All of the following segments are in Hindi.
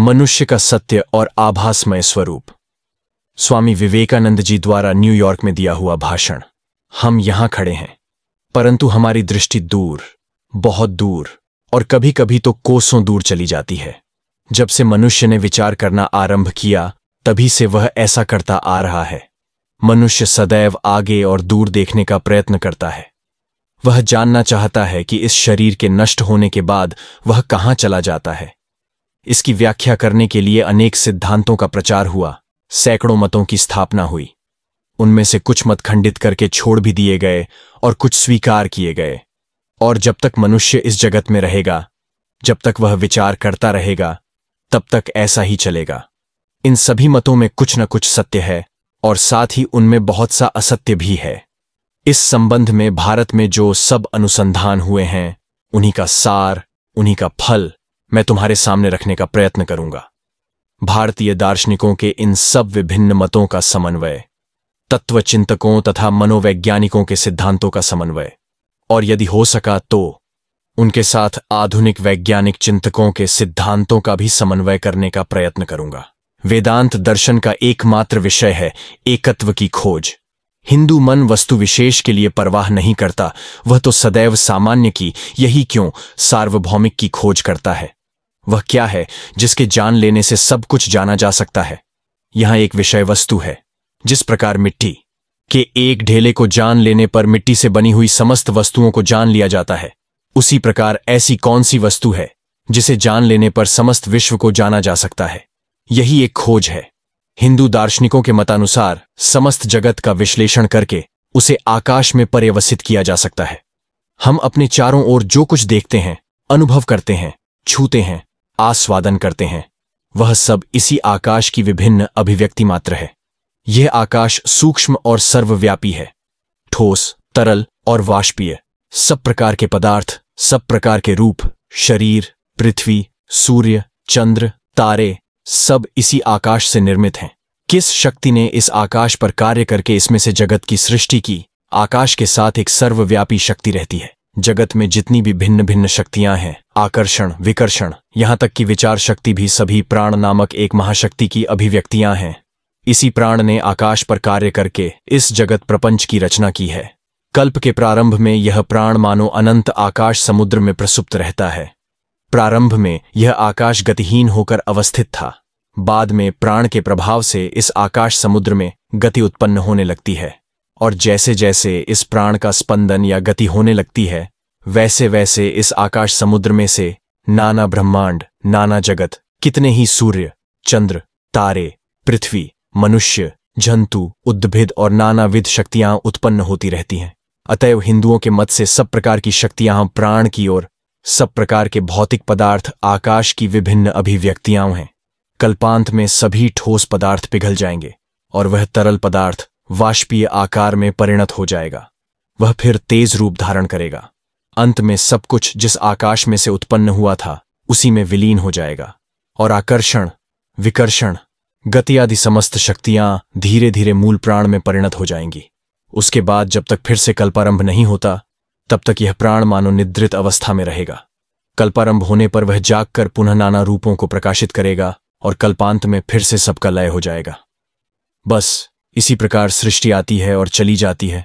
मनुष्य का सत्य और आभासमय स्वरूप स्वामी विवेकानंद जी द्वारा न्यूयॉर्क में दिया हुआ भाषण हम यहां खड़े हैं परंतु हमारी दृष्टि दूर बहुत दूर और कभी कभी तो कोसों दूर चली जाती है जब से मनुष्य ने विचार करना आरंभ किया तभी से वह ऐसा करता आ रहा है मनुष्य सदैव आगे और दूर देखने का प्रयत्न करता है वह जानना चाहता है कि इस शरीर के नष्ट होने के बाद वह कहां चला जाता है इसकी व्याख्या करने के लिए अनेक सिद्धांतों का प्रचार हुआ सैकड़ों मतों की स्थापना हुई उनमें से कुछ मत खंडित करके छोड़ भी दिए गए और कुछ स्वीकार किए गए और जब तक मनुष्य इस जगत में रहेगा जब तक वह विचार करता रहेगा तब तक ऐसा ही चलेगा इन सभी मतों में कुछ न कुछ सत्य है और साथ ही उनमें बहुत सा असत्य भी है इस संबंध में भारत में जो सब अनुसंधान हुए हैं उन्हीं का सार उन्हीं का फल मैं तुम्हारे सामने रखने का प्रयत्न करूंगा भारतीय दार्शनिकों के इन सब विभिन्न मतों का समन्वय तत्व चिंतकों तथा मनोवैज्ञानिकों के सिद्धांतों का समन्वय और यदि हो सका तो उनके साथ आधुनिक वैज्ञानिक चिंतकों के सिद्धांतों का भी समन्वय करने का प्रयत्न करूंगा वेदांत दर्शन का एकमात्र विषय है एकत्व की खोज हिंदू मन वस्तु विशेष के लिए परवाह नहीं करता वह तो सदैव सामान्य की यही क्यों सार्वभौमिक की खोज करता है वह क्या है जिसके जान लेने से सब कुछ जाना जा सकता है यहां एक विषय वस्तु है जिस प्रकार मिट्टी के एक ढेले को जान लेने पर मिट्टी से बनी हुई समस्त वस्तुओं को जान लिया जाता है उसी प्रकार ऐसी कौन सी वस्तु है जिसे जान लेने पर समस्त विश्व को जाना जा सकता है यही एक खोज है हिंदू दार्शनिकों के मतानुसार समस्त जगत का विश्लेषण करके उसे आकाश में पर्यवसित किया जा सकता है हम अपने चारों ओर जो कुछ देखते हैं अनुभव करते हैं छूते हैं आस्वादन करते हैं वह सब इसी आकाश की विभिन्न अभिव्यक्ति मात्र है यह आकाश सूक्ष्म और सर्वव्यापी है ठोस तरल और वाष्पीय सब प्रकार के पदार्थ सब प्रकार के रूप शरीर पृथ्वी सूर्य चंद्र तारे सब इसी आकाश से निर्मित हैं किस शक्ति ने इस आकाश पर कार्य करके इसमें से जगत की सृष्टि की आकाश के साथ एक सर्वव्यापी शक्ति रहती है जगत में जितनी भी भिन्न भिन्न शक्तियां हैं आकर्षण विकर्षण यहां तक कि विचार शक्ति भी सभी प्राण नामक एक महाशक्ति की अभिव्यक्तियां हैं इसी प्राण ने आकाश पर कार्य करके इस जगत प्रपंच की रचना की है कल्प के प्रारंभ में यह प्राण मानो अनंत आकाश समुद्र में प्रसुप्त रहता है प्रारंभ में यह आकाश गतिहीन होकर अवस्थित था बाद में प्राण के प्रभाव से इस आकाश समुद्र में गति उत्पन्न होने लगती है और जैसे जैसे इस प्राण का स्पंदन या गति होने लगती है वैसे वैसे इस आकाश समुद्र में से नाना ब्रह्मांड नाना जगत कितने ही सूर्य चंद्र तारे पृथ्वी मनुष्य जंतु उद्भिद और नानाविध शक्तियां उत्पन्न होती रहती हैं अतएव हिंदुओं के मत से सब प्रकार की शक्तियां प्राण की ओर सब प्रकार के भौतिक पदार्थ आकाश की विभिन्न अभिव्यक्तियां हैं कल्पांत में सभी ठोस पदार्थ पिघल जाएंगे और वह तरल पदार्थ वाष्पीय आकार में परिणत हो जाएगा वह फिर तेज रूप धारण करेगा अंत में सब कुछ जिस आकाश में से उत्पन्न हुआ था उसी में विलीन हो जाएगा और आकर्षण विकर्षण गति आदि समस्त शक्तियां धीरे धीरे मूल प्राण में परिणत हो जाएंगी उसके बाद जब तक फिर से कल्पारंभ नहीं होता तब तक यह प्राण मानो निद्रित अवस्था में रहेगा कल्पारंभ होने पर वह जागकर पुनः नाना रूपों को प्रकाशित करेगा और कल्पांत में फिर से सबका लय हो जाएगा बस इसी प्रकार सृष्टि आती है और चली जाती है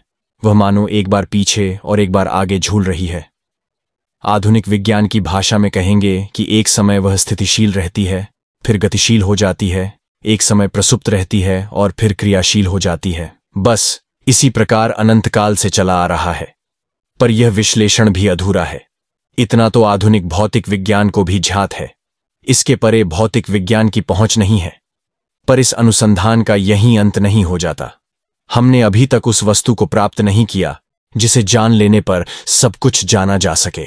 वह मानो एक बार पीछे और एक बार आगे झूल रही है आधुनिक विज्ञान की भाषा में कहेंगे कि एक समय वह स्थितिशील रहती है फिर गतिशील हो जाती है एक समय प्रसुप्त रहती है और फिर क्रियाशील हो जाती है बस इसी प्रकार अनंत काल से चला आ रहा है पर यह विश्लेषण भी अधूरा है इतना तो आधुनिक भौतिक विज्ञान को भी झात है इसके परे भौतिक विज्ञान की पहुंच नहीं है पर इस अनुसंधान का यही अंत नहीं हो जाता हमने अभी तक उस वस्तु को प्राप्त नहीं किया जिसे जान लेने पर सब कुछ जाना जा सके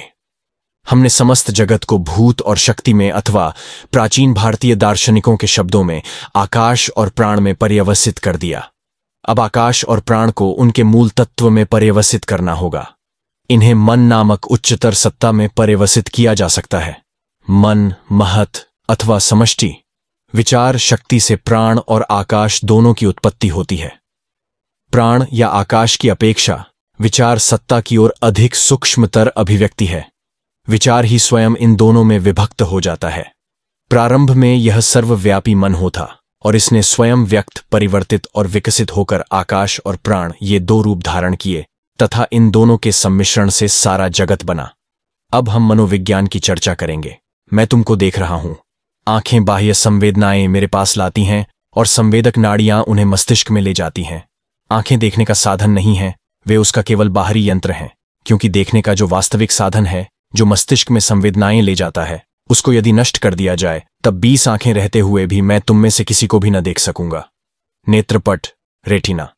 हमने समस्त जगत को भूत और शक्ति में अथवा प्राचीन भारतीय दार्शनिकों के शब्दों में आकाश और प्राण में पर्यवसित कर दिया अब आकाश और प्राण को उनके मूल तत्व में पर्यवसित करना होगा इन्हें मन नामक उच्चतर सत्ता में पर्यवसित किया जा सकता है मन महत अथवा समष्टि विचार शक्ति से प्राण और आकाश दोनों की उत्पत्ति होती है प्राण या आकाश की अपेक्षा विचार सत्ता की ओर अधिक सूक्ष्मतर अभिव्यक्ति है विचार ही स्वयं इन दोनों में विभक्त हो जाता है प्रारंभ में यह सर्वव्यापी मन होता और इसने स्वयं व्यक्त परिवर्तित और विकसित होकर आकाश और प्राण ये दो रूप धारण किए तथा इन दोनों के सम्मिश्रण से सारा जगत बना अब हम मनोविज्ञान की चर्चा करेंगे मैं तुमको देख रहा हूं आंखें बाह्य संवेदनाएं मेरे पास लाती हैं और संवेदक नाड़ियां उन्हें मस्तिष्क में ले जाती हैं आंखें देखने का साधन नहीं है वे उसका केवल बाहरी यंत्र हैं क्योंकि देखने का जो वास्तविक साधन है जो मस्तिष्क में संवेदनाएं ले जाता है उसको यदि नष्ट कर दिया जाए तब बीस आंखें रहते हुए भी मैं तुम में से किसी को भी न देख सकूंगा नेत्रपट रेटिना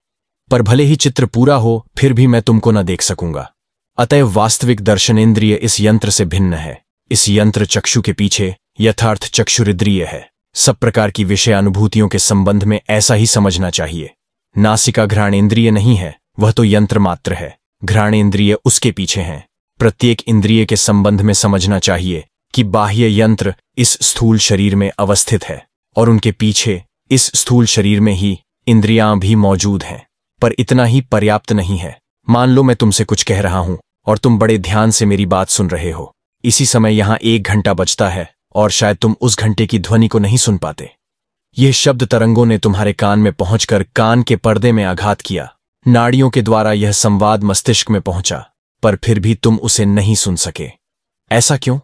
पर भले ही चित्र पूरा हो फिर भी मैं तुमको न देख सकूंगा अतएव वास्तविक दर्शनेन्द्रिय इस यंत्र से भिन्न है इस यंत्र चक्षु के पीछे यथार्थ चक्षुरिद्रिय है सब प्रकार की विषय अनुभूतियों के संबंध में ऐसा ही समझना चाहिए नासिका घ्राणेन्द्रिय नहीं है वह तो यंत्र मात्र है घ्राणेन्द्रिय उसके पीछे हैं प्रत्येक इंद्रिय के संबंध में समझना चाहिए कि बाह्य यंत्र इस स्थूल शरीर में अवस्थित है और उनके पीछे इस स्थूल शरीर में ही इंद्रियां भी मौजूद हैं पर इतना ही पर्याप्त नहीं है मान लो मैं तुमसे कुछ कह रहा हूं और तुम बड़े ध्यान से मेरी बात सुन रहे हो इसी समय यहां एक घंटा बचता है और शायद तुम उस घंटे की ध्वनि को नहीं सुन पाते यह शब्द तरंगों ने तुम्हारे कान में पहुंचकर कान के पर्दे में आघात किया नाड़ियों के द्वारा यह संवाद मस्तिष्क में पहुंचा पर फिर भी तुम उसे नहीं सुन सके ऐसा क्यों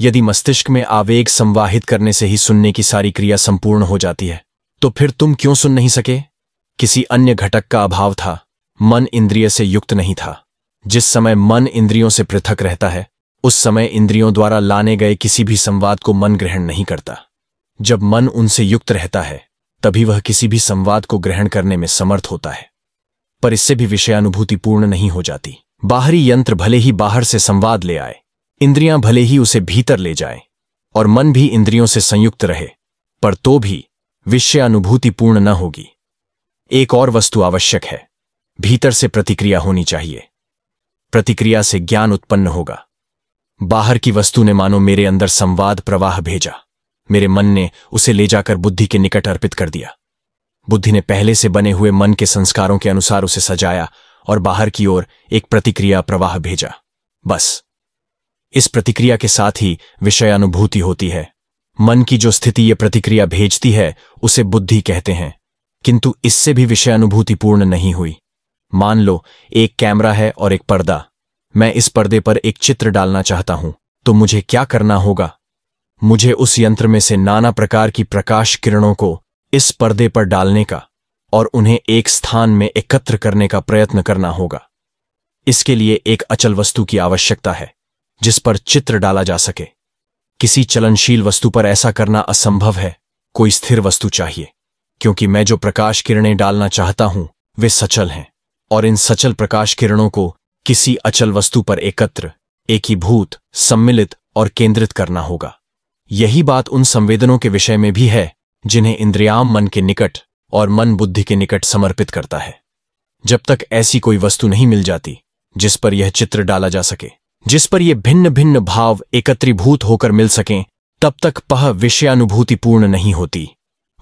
यदि मस्तिष्क में आवेग संवाहित करने से ही सुनने की सारी क्रिया संपूर्ण हो जाती है तो फिर तुम क्यों सुन नहीं सके किसी अन्य घटक का अभाव था मन इंद्रिय से युक्त नहीं था जिस समय मन इंद्रियों से पृथक रहता है उस समय इंद्रियों द्वारा लाने गए किसी भी संवाद को मन ग्रहण नहीं करता जब मन उनसे युक्त रहता है तभी वह किसी भी संवाद को ग्रहण करने में समर्थ होता है पर इससे भी विषयानुभूति पूर्ण नहीं हो जाती बाहरी यंत्र भले ही बाहर से संवाद ले आए इंद्रियां भले ही उसे भीतर ले जाए और मन भी इंद्रियों से संयुक्त रहे पर तो भी विषयानुभूति पूर्ण न होगी एक और वस्तु आवश्यक है भीतर से प्रतिक्रिया होनी चाहिए प्रतिक्रिया से ज्ञान उत्पन्न होगा बाहर की वस्तु ने मानो मेरे अंदर संवाद प्रवाह भेजा मेरे मन ने उसे ले जाकर बुद्धि के निकट अर्पित कर दिया बुद्धि ने पहले से बने हुए मन के संस्कारों के अनुसार उसे सजाया और बाहर की ओर एक प्रतिक्रिया प्रवाह भेजा बस इस प्रतिक्रिया के साथ ही विषयानुभूति होती है मन की जो स्थिति यह प्रतिक्रिया भेजती है उसे बुद्धि कहते हैं किंतु इससे भी विषयानुभूति पूर्ण नहीं हुई मान लो एक कैमरा है और एक पर्दा मैं इस पर्दे पर एक चित्र डालना चाहता हूं तो मुझे क्या करना होगा मुझे उस यंत्र में से नाना प्रकार की प्रकाश किरणों को इस पर्दे पर डालने का और उन्हें एक स्थान में एकत्र करने का प्रयत्न करना होगा इसके लिए एक अचल वस्तु की आवश्यकता है जिस पर चित्र डाला जा सके किसी चलनशील वस्तु पर ऐसा करना असंभव है कोई स्थिर वस्तु चाहिए क्योंकि मैं जो प्रकाश किरणें डालना चाहता हूं वे सचल हैं और इन सचल प्रकाश किरणों को किसी अचल वस्तु पर एकत्र एक ही भूत सम्मिलित और केंद्रित करना होगा यही बात उन संवेदनों के विषय में भी है जिन्हें इंद्रियाम मन के निकट और मन बुद्धि के निकट समर्पित करता है जब तक ऐसी कोई वस्तु नहीं मिल जाती जिस पर यह चित्र डाला जा सके जिस पर ये भिन्न भिन्न भाव एकत्रीभूत होकर मिल सकें तब तक पह विषयानुभूतिपूर्ण नहीं होती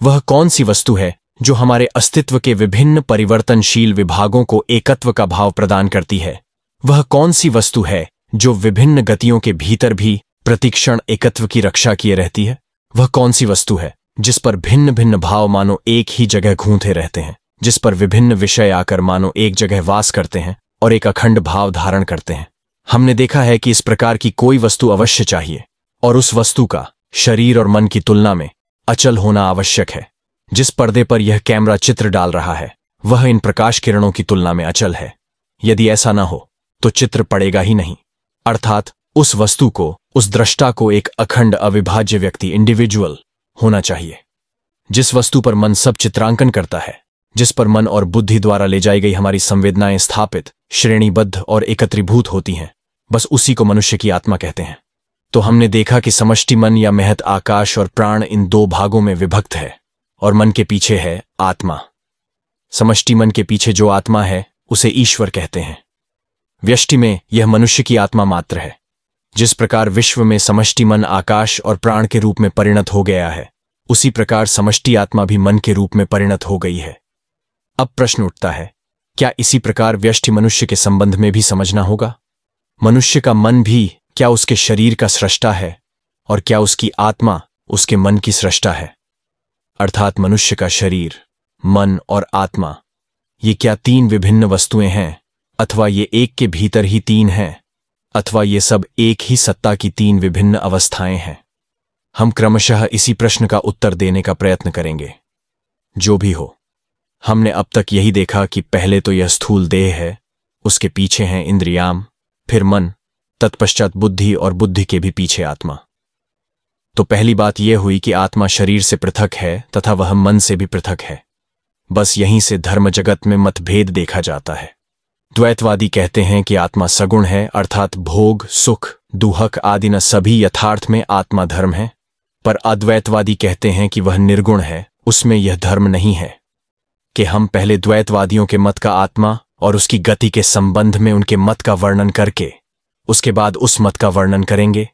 वह कौन सी वस्तु है जो हमारे अस्तित्व के विभिन्न परिवर्तनशील विभागों को एकत्व का भाव प्रदान करती है वह कौन सी वस्तु है जो विभिन्न गतियों के भीतर भी प्रतिक्षण एकत्व की रक्षा किए रहती है वह कौन सी वस्तु है जिस पर भिन्न भिन्न भाव मानो एक ही जगह घूंथे रहते हैं जिस पर विभिन्न विषय आकर मानो एक जगह वास करते हैं और एक अखंड भाव धारण करते हैं हमने देखा है कि इस प्रकार की कोई वस्तु अवश्य चाहिए और उस वस्तु का शरीर और मन की तुलना में अचल होना आवश्यक है जिस पर्दे पर यह कैमरा चित्र डाल रहा है वह इन प्रकाश किरणों की तुलना में अचल है यदि ऐसा न हो तो चित्र पड़ेगा ही नहीं अर्थात उस वस्तु को उस दृष्टा को एक अखंड अविभाज्य व्यक्ति इंडिविजुअल होना चाहिए जिस वस्तु पर मन सब चित्रांकन करता है जिस पर मन और बुद्धि द्वारा ले जाई गई हमारी संवेदनाएं स्थापित श्रेणीबद्ध और एकत्रीभूत होती हैं बस उसी को मनुष्य की आत्मा कहते हैं तो हमने देखा कि समष्टि मन या महत आकाश और प्राण इन दो भागों में विभक्त है और मन के पीछे है आत्मा समष्टि मन के पीछे जो आत्मा है उसे ईश्वर कहते हैं व्यष्टि में यह मनुष्य की आत्मा मात्र है जिस प्रकार विश्व में समष्टि मन आकाश और प्राण के रूप में परिणत हो गया है उसी प्रकार समष्टि आत्मा भी मन के रूप में परिणत हो गई है अब प्रश्न उठता है क्या इसी प्रकार व्यष्टि मनुष्य के संबंध में भी समझना होगा मनुष्य का मन भी क्या उसके शरीर का सृष्टा है और क्या उसकी आत्मा उसके मन की सृष्टा है अर्थात मनुष्य का शरीर मन और आत्मा ये क्या तीन विभिन्न वस्तुएं हैं अथवा ये एक के भीतर ही तीन हैं अथवा ये सब एक ही सत्ता की तीन विभिन्न अवस्थाएं हैं हम क्रमशः इसी प्रश्न का उत्तर देने का प्रयत्न करेंगे जो भी हो हमने अब तक यही देखा कि पहले तो यह स्थूल देह है उसके पीछे हैं इंद्रियाम फिर मन तत्पश्चात बुद्धि और बुद्धि के भी पीछे आत्मा तो पहली बात यह हुई कि आत्मा शरीर से पृथक है तथा वह मन से भी पृथक है बस यहीं से धर्म जगत में मतभेद देखा जाता है द्वैतवादी कहते हैं कि आत्मा सगुण है अर्थात भोग सुख दुहक आदि न सभी यथार्थ में आत्मा धर्म है पर अद्वैतवादी कहते हैं कि वह निर्गुण है उसमें यह धर्म नहीं है कि हम पहले द्वैतवादियों के मत का आत्मा और उसकी गति के संबंध में उनके मत का वर्णन करके उसके बाद उस मत का वर्णन करेंगे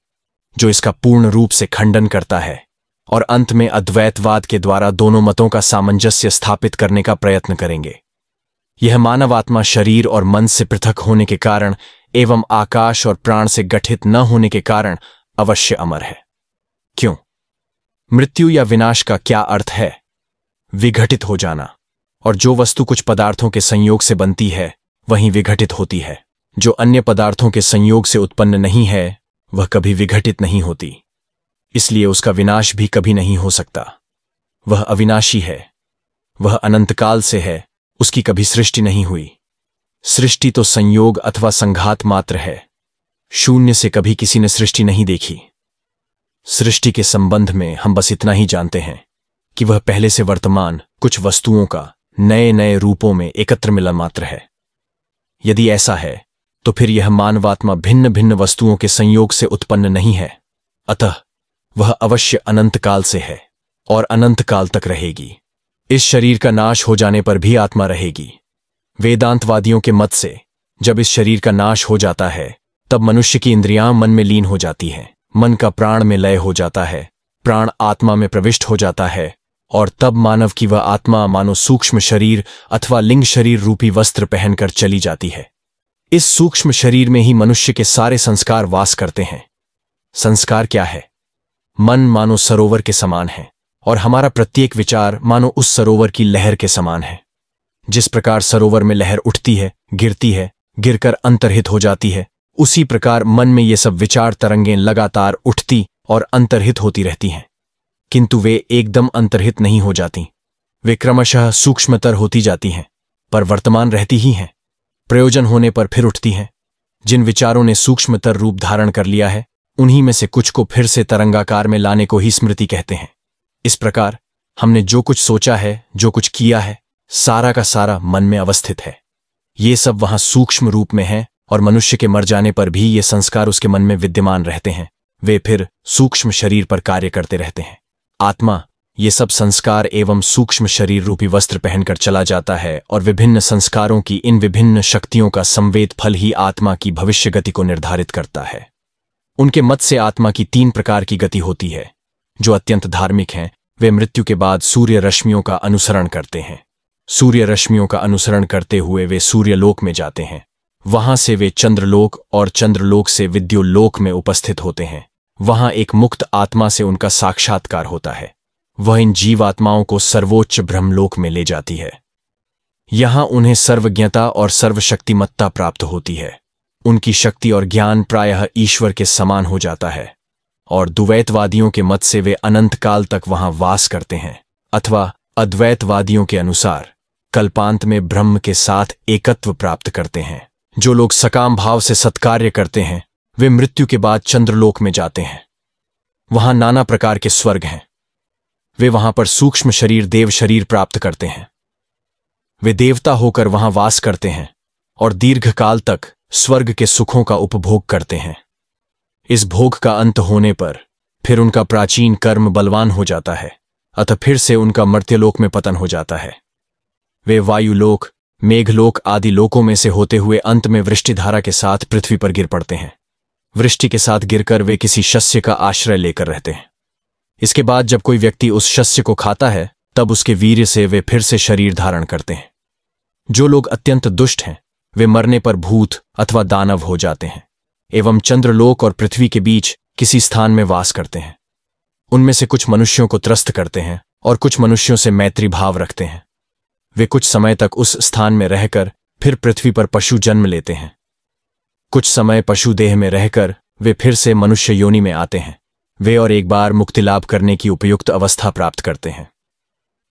जो इसका पूर्ण रूप से खंडन करता है और अंत में अद्वैतवाद के द्वारा दोनों मतों का सामंजस्य स्थापित करने का प्रयत्न करेंगे यह मानव आत्मा शरीर और मन से पृथक होने के कारण एवं आकाश और प्राण से गठित न होने के कारण अवश्य अमर है क्यों मृत्यु या विनाश का क्या अर्थ है विघटित हो जाना और जो वस्तु कुछ पदार्थों के संयोग से बनती है वहीं विघटित होती है जो अन्य पदार्थों के संयोग से उत्पन्न नहीं है वह कभी विघटित नहीं होती इसलिए उसका विनाश भी कभी नहीं हो सकता वह अविनाशी है वह अनंतकाल से है उसकी कभी सृष्टि नहीं हुई सृष्टि तो संयोग अथवा संघात मात्र है शून्य से कभी किसी ने सृष्टि नहीं देखी सृष्टि के संबंध में हम बस इतना ही जानते हैं कि वह पहले से वर्तमान कुछ वस्तुओं का नए नए रूपों में एकत्र मिला मात्र है यदि ऐसा है तो फिर यह मानवात्मा भिन्न भिन्न वस्तुओं के संयोग से उत्पन्न नहीं है अतः वह अवश्य अनंत काल से है और अनंत काल तक रहेगी इस शरीर का नाश हो जाने पर भी आत्मा रहेगी वेदांतवादियों के मत से जब इस शरीर का नाश हो जाता है तब मनुष्य की इंद्रियां मन में लीन हो जाती हैं मन का प्राण में लय हो जाता है प्राण आत्मा में प्रविष्ट हो जाता है और तब मानव की वह आत्मा मानो सूक्ष्म शरीर अथवा लिंग शरीर रूपी वस्त्र पहनकर चली जाती है इस सूक्ष्म शरीर में ही मनुष्य के सारे संस्कार वास करते हैं संस्कार क्या है मन मानो सरोवर के समान है और हमारा प्रत्येक विचार मानो उस सरोवर की लहर के समान है जिस प्रकार सरोवर में लहर उठती है गिरती है गिरकर अंतरहित हो जाती है उसी प्रकार मन में ये सब विचार तरंगें लगातार उठती और अंतरहित होती रहती हैं किंतु वे एकदम अंतरहित नहीं हो जाती वे क्रमशः सूक्ष्मतर होती जाती हैं पर वर्तमान रहती ही हैं प्रयोजन होने पर फिर उठती हैं जिन विचारों ने सूक्ष्मतर रूप धारण कर लिया है उन्हीं में से कुछ को फिर से तरंगाकार में लाने को ही स्मृति कहते हैं इस प्रकार हमने जो कुछ सोचा है जो कुछ किया है सारा का सारा मन में अवस्थित है ये सब वहां सूक्ष्म रूप में है और मनुष्य के मर जाने पर भी ये संस्कार उसके मन में विद्यमान रहते हैं वे फिर सूक्ष्म शरीर पर कार्य करते रहते हैं आत्मा ये सब संस्कार एवं सूक्ष्म शरीर रूपी वस्त्र पहनकर चला जाता है और विभिन्न संस्कारों की इन विभिन्न शक्तियों का संवेद फल ही आत्मा की भविष्य गति को निर्धारित करता है उनके मत से आत्मा की तीन प्रकार की गति होती है जो अत्यंत धार्मिक हैं वे मृत्यु के बाद सूर्य रश्मियों का अनुसरण करते हैं सूर्य रश्मियों का अनुसरण करते हुए वे सूर्यलोक में जाते हैं वहां से वे चंद्रलोक और चंद्रलोक से विद्युलोक में उपस्थित होते हैं वहां एक मुक्त आत्मा से उनका साक्षात्कार होता है वह इन जीवात्माओं को सर्वोच्च ब्रह्मलोक में ले जाती है यहां उन्हें सर्वज्ञता और सर्वशक्तिमत्ता प्राप्त होती है उनकी शक्ति और ज्ञान प्रायः ईश्वर के समान हो जाता है और द्वैतवादियों के मत से वे अनंत काल तक वहां वास करते हैं अथवा अद्वैतवादियों के अनुसार कल्पांत में ब्रह्म के साथ एकत्व प्राप्त करते हैं जो लोग सकाम भाव से सत्कार्य करते हैं वे मृत्यु के बाद चंद्रलोक में जाते हैं वहां नाना प्रकार के स्वर्ग हैं वे वहां पर सूक्ष्म शरीर देव शरीर प्राप्त करते हैं वे देवता होकर वहां वास करते हैं और दीर्घकाल तक स्वर्ग के सुखों का उपभोग करते हैं इस भोग का अंत होने पर फिर उनका प्राचीन कर्म बलवान हो जाता है अतः फिर से उनका मर्त्यलोक में पतन हो जाता है वे वायुलोक मेघलोक आदि लोकों में से होते हुए अंत में वृष्टिधारा के साथ पृथ्वी पर गिर पड़ते हैं वृष्टि के साथ गिरकर वे किसी शस्य का आश्रय लेकर रहते हैं इसके बाद जब कोई व्यक्ति उस शस्य को खाता है तब उसके वीर से वे फिर से शरीर धारण करते हैं जो लोग अत्यंत दुष्ट हैं वे मरने पर भूत अथवा दानव हो जाते हैं एवं चंद्रलोक और पृथ्वी के बीच किसी स्थान में वास करते हैं उनमें से कुछ मनुष्यों को त्रस्त करते हैं और कुछ मनुष्यों से मैत्री भाव रखते हैं वे कुछ समय तक उस स्थान में रहकर फिर पृथ्वी पर पशु जन्म लेते हैं कुछ समय पशु देह में रहकर वे फिर से मनुष्य योनि में आते हैं वे और एक बार मुक्ति लाभ करने की उपयुक्त अवस्था प्राप्त करते हैं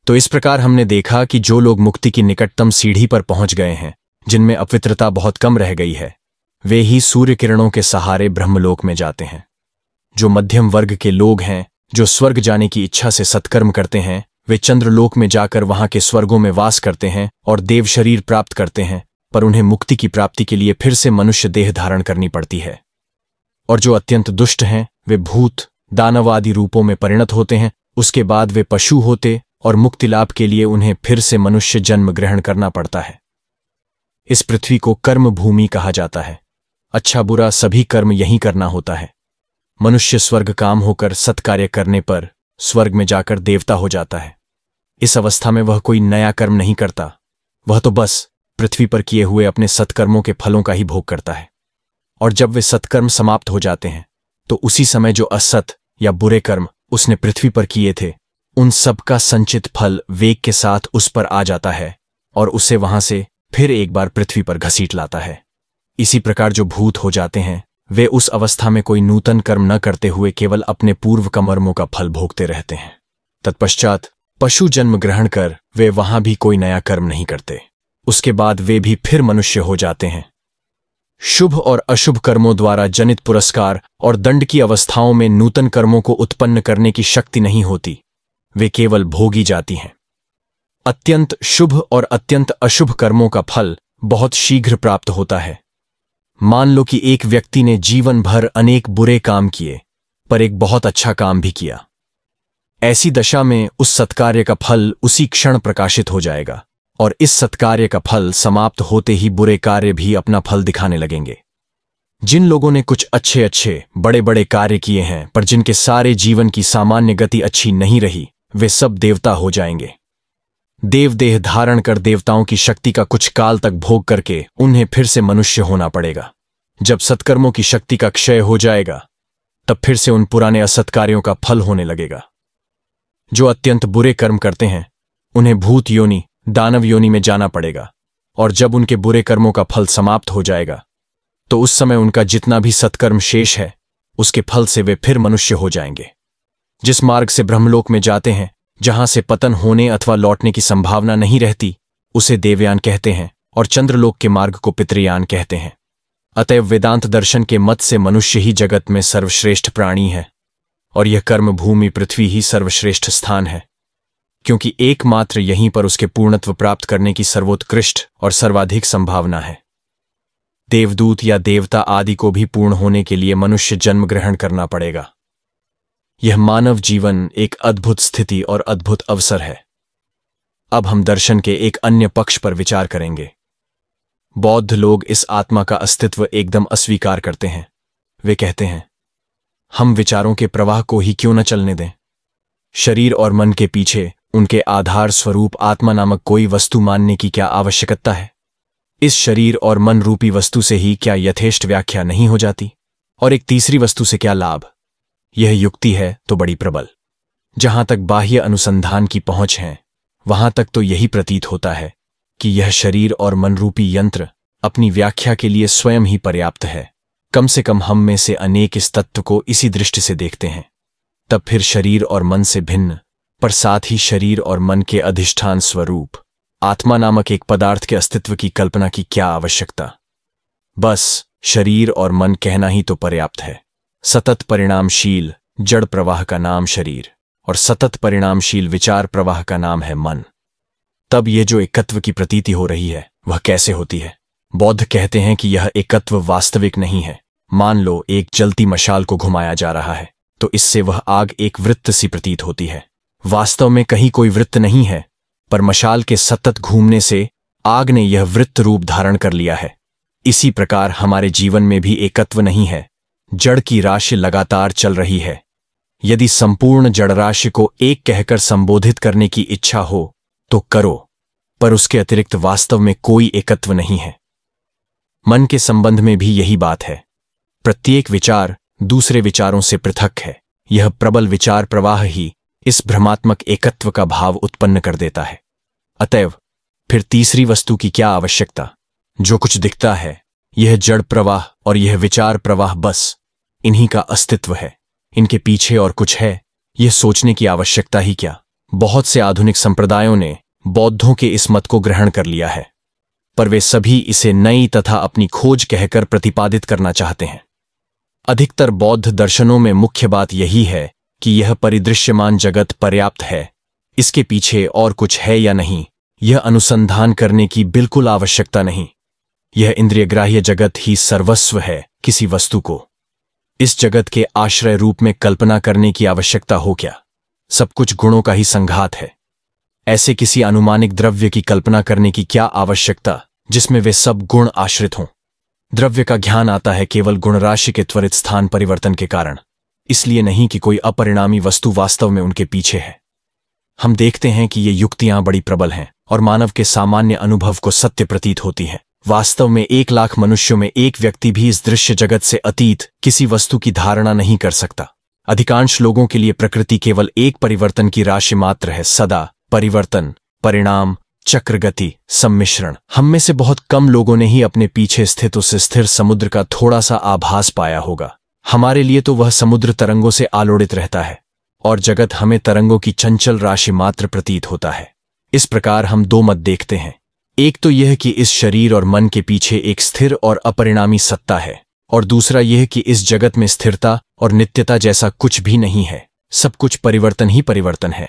तो इस प्रकार हमने देखा कि जो लोग मुक्ति की निकटतम सीढ़ी पर पहुंच गए हैं जिनमें अपवित्रता बहुत कम रह गई है वे ही सूर्य किरणों के सहारे ब्रह्मलोक में जाते हैं जो मध्यम वर्ग के लोग हैं जो स्वर्ग जाने की इच्छा से सत्कर्म करते हैं वे चंद्रलोक में जाकर वहां के स्वर्गों में वास करते हैं और देव शरीर प्राप्त करते हैं पर उन्हें मुक्ति की प्राप्ति के लिए फिर से मनुष्य देह धारण करनी पड़ती है और जो अत्यंत दुष्ट हैं वे भूत दानव आदि रूपों में परिणत होते हैं उसके बाद वे पशु होते और मुक्ति लाभ के लिए उन्हें फिर से मनुष्य जन्म ग्रहण करना पड़ता है इस पृथ्वी को कर्म भूमि कहा जाता है अच्छा बुरा सभी कर्म यही करना होता है मनुष्य स्वर्ग काम होकर सत्कार्य करने पर स्वर्ग में जाकर देवता हो जाता है इस अवस्था में वह कोई नया कर्म नहीं करता वह तो बस पृथ्वी पर किए हुए अपने सत्कर्मों के फलों का ही भोग करता है और जब वे सत्कर्म समाप्त हो जाते हैं तो उसी समय जो असत या बुरे कर्म उसने पृथ्वी पर किए थे उन सब का संचित फल वेग के साथ उस पर आ जाता है और उसे वहां से फिर एक बार पृथ्वी पर घसीट लाता है इसी प्रकार जो भूत हो जाते हैं वे उस अवस्था में कोई नूतन कर्म न करते हुए केवल अपने पूर्व कमर्मों का फल भोगते रहते हैं तत्पश्चात पशु जन्म ग्रहण कर वे वहां भी कोई नया कर्म नहीं करते उसके बाद वे भी फिर मनुष्य हो जाते हैं शुभ और अशुभ कर्मों द्वारा जनित पुरस्कार और दंड की अवस्थाओं में नूतन कर्मों को उत्पन्न करने की शक्ति नहीं होती वे केवल भोगी जाती हैं अत्यंत शुभ और अत्यंत अशुभ कर्मों का फल बहुत शीघ्र प्राप्त होता है मान लो कि एक व्यक्ति ने जीवन भर अनेक बुरे काम किए पर एक बहुत अच्छा काम भी किया ऐसी दशा में उस सत्कार्य का फल उसी क्षण प्रकाशित हो जाएगा और इस सत्कार्य का फल समाप्त होते ही बुरे कार्य भी अपना फल दिखाने लगेंगे जिन लोगों ने कुछ अच्छे अच्छे बड़े बड़े कार्य किए हैं पर जिनके सारे जीवन की सामान्य गति अच्छी नहीं रही वे सब देवता हो जाएंगे देव देह धारण कर देवताओं की शक्ति का कुछ काल तक भोग करके उन्हें फिर से मनुष्य होना पड़ेगा जब सत्कर्मों की शक्ति का क्षय हो जाएगा तब फिर से उन पुराने असत्कार्यों का फल होने लगेगा जो अत्यंत बुरे कर्म करते हैं उन्हें भूत योनि दानव योनि में जाना पड़ेगा और जब उनके बुरे कर्मों का फल समाप्त हो जाएगा तो उस समय उनका जितना भी सत्कर्म शेष है उसके फल से वे फिर मनुष्य हो जाएंगे जिस मार्ग से ब्रह्मलोक में जाते हैं जहां से पतन होने अथवा लौटने की संभावना नहीं रहती उसे देवयान कहते हैं और चंद्रलोक के मार्ग को पितृयान कहते हैं अतएव वेदांत दर्शन के मत से मनुष्य ही जगत में सर्वश्रेष्ठ प्राणी है और यह कर्म भूमि पृथ्वी ही सर्वश्रेष्ठ स्थान है क्योंकि एकमात्र यहीं पर उसके पूर्णत्व प्राप्त करने की सर्वोत्कृष्ट और सर्वाधिक संभावना है देवदूत या देवता आदि को भी पूर्ण होने के लिए मनुष्य जन्म ग्रहण करना पड़ेगा यह मानव जीवन एक अद्भुत स्थिति और अद्भुत अवसर है अब हम दर्शन के एक अन्य पक्ष पर विचार करेंगे बौद्ध लोग इस आत्मा का अस्तित्व एकदम अस्वीकार करते हैं वे कहते हैं हम विचारों के प्रवाह को ही क्यों न चलने दें शरीर और मन के पीछे उनके आधार स्वरूप आत्मा नामक कोई वस्तु मानने की क्या आवश्यकता है इस शरीर और मन रूपी वस्तु से ही क्या यथेष्ट व्याख्या नहीं हो जाती और एक तीसरी वस्तु से क्या लाभ यह युक्ति है तो बड़ी प्रबल जहां तक बाह्य अनुसंधान की पहुंच है वहां तक तो यही प्रतीत होता है कि यह शरीर और मनरूपी यंत्र अपनी व्याख्या के लिए स्वयं ही पर्याप्त है कम से कम हम में से अनेक इस तत्व को इसी दृष्टि से देखते हैं तब फिर शरीर और मन से भिन्न पर साथ ही शरीर और मन के अधिष्ठान स्वरूप आत्मा नामक एक पदार्थ के अस्तित्व की कल्पना की क्या आवश्यकता बस शरीर और मन कहना ही तो पर्याप्त है सतत परिणामशील जड़ प्रवाह का नाम शरीर और सतत परिणामशील विचार प्रवाह का नाम है मन तब ये जो एकत्व की प्रतीति हो रही है वह कैसे होती है बौद्ध कहते हैं कि यह एकत्व वास्तविक नहीं है मान लो एक जलती मशाल को घुमाया जा रहा है तो इससे वह आग एक वृत्त सी प्रतीत होती है वास्तव में कहीं कोई वृत्त नहीं है पर मशाल के सतत घूमने से आग ने यह वृत्त रूप धारण कर लिया है इसी प्रकार हमारे जीवन में भी एकत्व नहीं है जड़ की राशि लगातार चल रही है यदि संपूर्ण जड़ राशि को एक कहकर संबोधित करने की इच्छा हो तो करो पर उसके अतिरिक्त वास्तव में कोई एकत्व नहीं है मन के संबंध में भी यही बात है प्रत्येक विचार दूसरे विचारों से पृथक है यह प्रबल विचार प्रवाह ही इस भ्रमात्मक एकत्व का भाव उत्पन्न कर देता है अतएव फिर तीसरी वस्तु की क्या आवश्यकता जो कुछ दिखता है यह जड़ प्रवाह और यह विचार प्रवाह बस इन्हीं का अस्तित्व है इनके पीछे और कुछ है यह सोचने की आवश्यकता ही क्या बहुत से आधुनिक संप्रदायों ने बौद्धों के इस मत को ग्रहण कर लिया है पर वे सभी इसे नई तथा अपनी खोज कहकर प्रतिपादित करना चाहते हैं अधिकतर बौद्ध दर्शनों में मुख्य बात यही है कि यह परिदृश्यमान जगत पर्याप्त है इसके पीछे और कुछ है या नहीं यह अनुसंधान करने की बिल्कुल आवश्यकता नहीं यह इंद्रियग्राह्य जगत ही सर्वस्व है किसी वस्तु को इस जगत के आश्रय रूप में कल्पना करने की आवश्यकता हो क्या सब कुछ गुणों का ही संघात है ऐसे किसी अनुमानिक द्रव्य की कल्पना करने की क्या आवश्यकता जिसमें वे सब गुण आश्रित हों द्रव्य का ज्ञान आता है केवल गुणराशि के त्वरित स्थान परिवर्तन के कारण इसलिए नहीं कि कोई अपरिणामी वस्तु वास्तव में उनके पीछे है हम देखते हैं कि ये युक्तियां बड़ी प्रबल हैं और मानव के सामान्य अनुभव को सत्य प्रतीत होती हैं वास्तव में एक लाख मनुष्यों में एक व्यक्ति भी इस दृश्य जगत से अतीत किसी वस्तु की धारणा नहीं कर सकता अधिकांश लोगों के लिए प्रकृति केवल एक परिवर्तन की राशि मात्र है सदा परिवर्तन परिणाम चक्रगति सम्मिश्रण हम में से बहुत कम लोगों ने ही अपने पीछे स्थित उस स्थिर समुद्र का थोड़ा सा आभास पाया होगा हमारे लिए तो वह समुद्र तरंगों से आलोड़ित रहता है और जगत हमें तरंगों की चंचल राशि मात्र प्रतीत होता है इस प्रकार हम दो मत देखते हैं एक तो यह कि इस शरीर और मन के पीछे एक स्थिर और अपरिणामी सत्ता है और दूसरा यह कि इस जगत में स्थिरता और नित्यता जैसा कुछ भी नहीं है सब कुछ परिवर्तन ही परिवर्तन है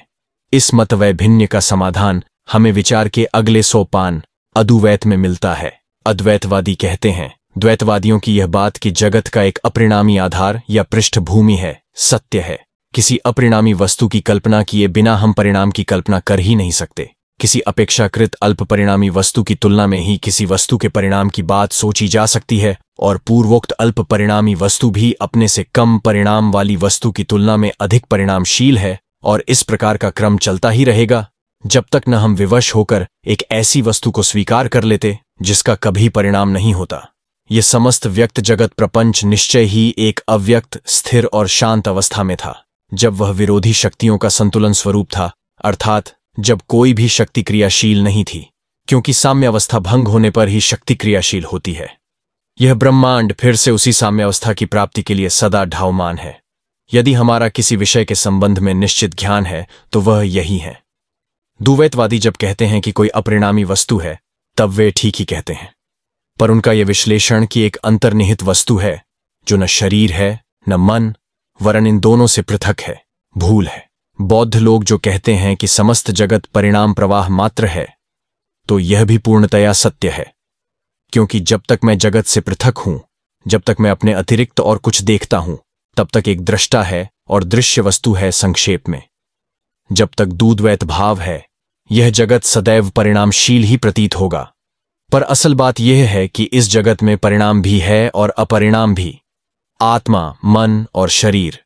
इस मत वैभिन्न का समाधान हमें विचार के अगले सोपान अदुवैत में मिलता है अद्वैतवादी कहते हैं द्वैतवादियों की यह बात कि जगत का एक अपरिणामी आधार या पृष्ठभूमि है सत्य है किसी अपरिणामी वस्तु की कल्पना किए बिना हम परिणाम की कल्पना कर ही नहीं सकते किसी अपेक्षाकृत अल्प परिणामी वस्तु की तुलना में ही किसी वस्तु के परिणाम की बात सोची जा सकती है और पूर्वोक्त अल्प परिणामी वस्तु भी अपने से कम परिणाम वाली वस्तु की तुलना में अधिक परिणामशील है और इस प्रकार का क्रम चलता ही रहेगा जब तक न हम विवश होकर एक ऐसी वस्तु को स्वीकार कर लेते जिसका कभी परिणाम नहीं होता ये समस्त व्यक्त जगत प्रपंच निश्चय ही एक अव्यक्त स्थिर और शांत अवस्था में था जब वह विरोधी शक्तियों का संतुलन स्वरूप था अर्थात जब कोई भी शक्ति क्रियाशील नहीं थी क्योंकि साम्यावस्था भंग होने पर ही शक्ति क्रियाशील होती है यह ब्रह्मांड फिर से उसी साम्यावस्था की प्राप्ति के लिए सदा ढावमान है यदि हमारा किसी विषय के संबंध में निश्चित ज्ञान है तो वह यही है दुवैतवादी जब कहते हैं कि कोई अपरिणामी वस्तु है तब वे ठीक ही कहते हैं पर उनका यह विश्लेषण कि एक अंतर्निहित वस्तु है जो न शरीर है न मन वरन इन दोनों से पृथक है भूल है बौद्ध लोग जो कहते हैं कि समस्त जगत परिणाम प्रवाह मात्र है तो यह भी पूर्णतया सत्य है क्योंकि जब तक मैं जगत से पृथक हूं जब तक मैं अपने अतिरिक्त और कुछ देखता हूं तब तक एक दृष्टा है और दृश्य वस्तु है संक्षेप में जब तक दूधवैत भाव है यह जगत सदैव परिणामशील ही प्रतीत होगा पर असल बात यह है कि इस जगत में परिणाम भी है और अपरिणाम भी आत्मा मन और शरीर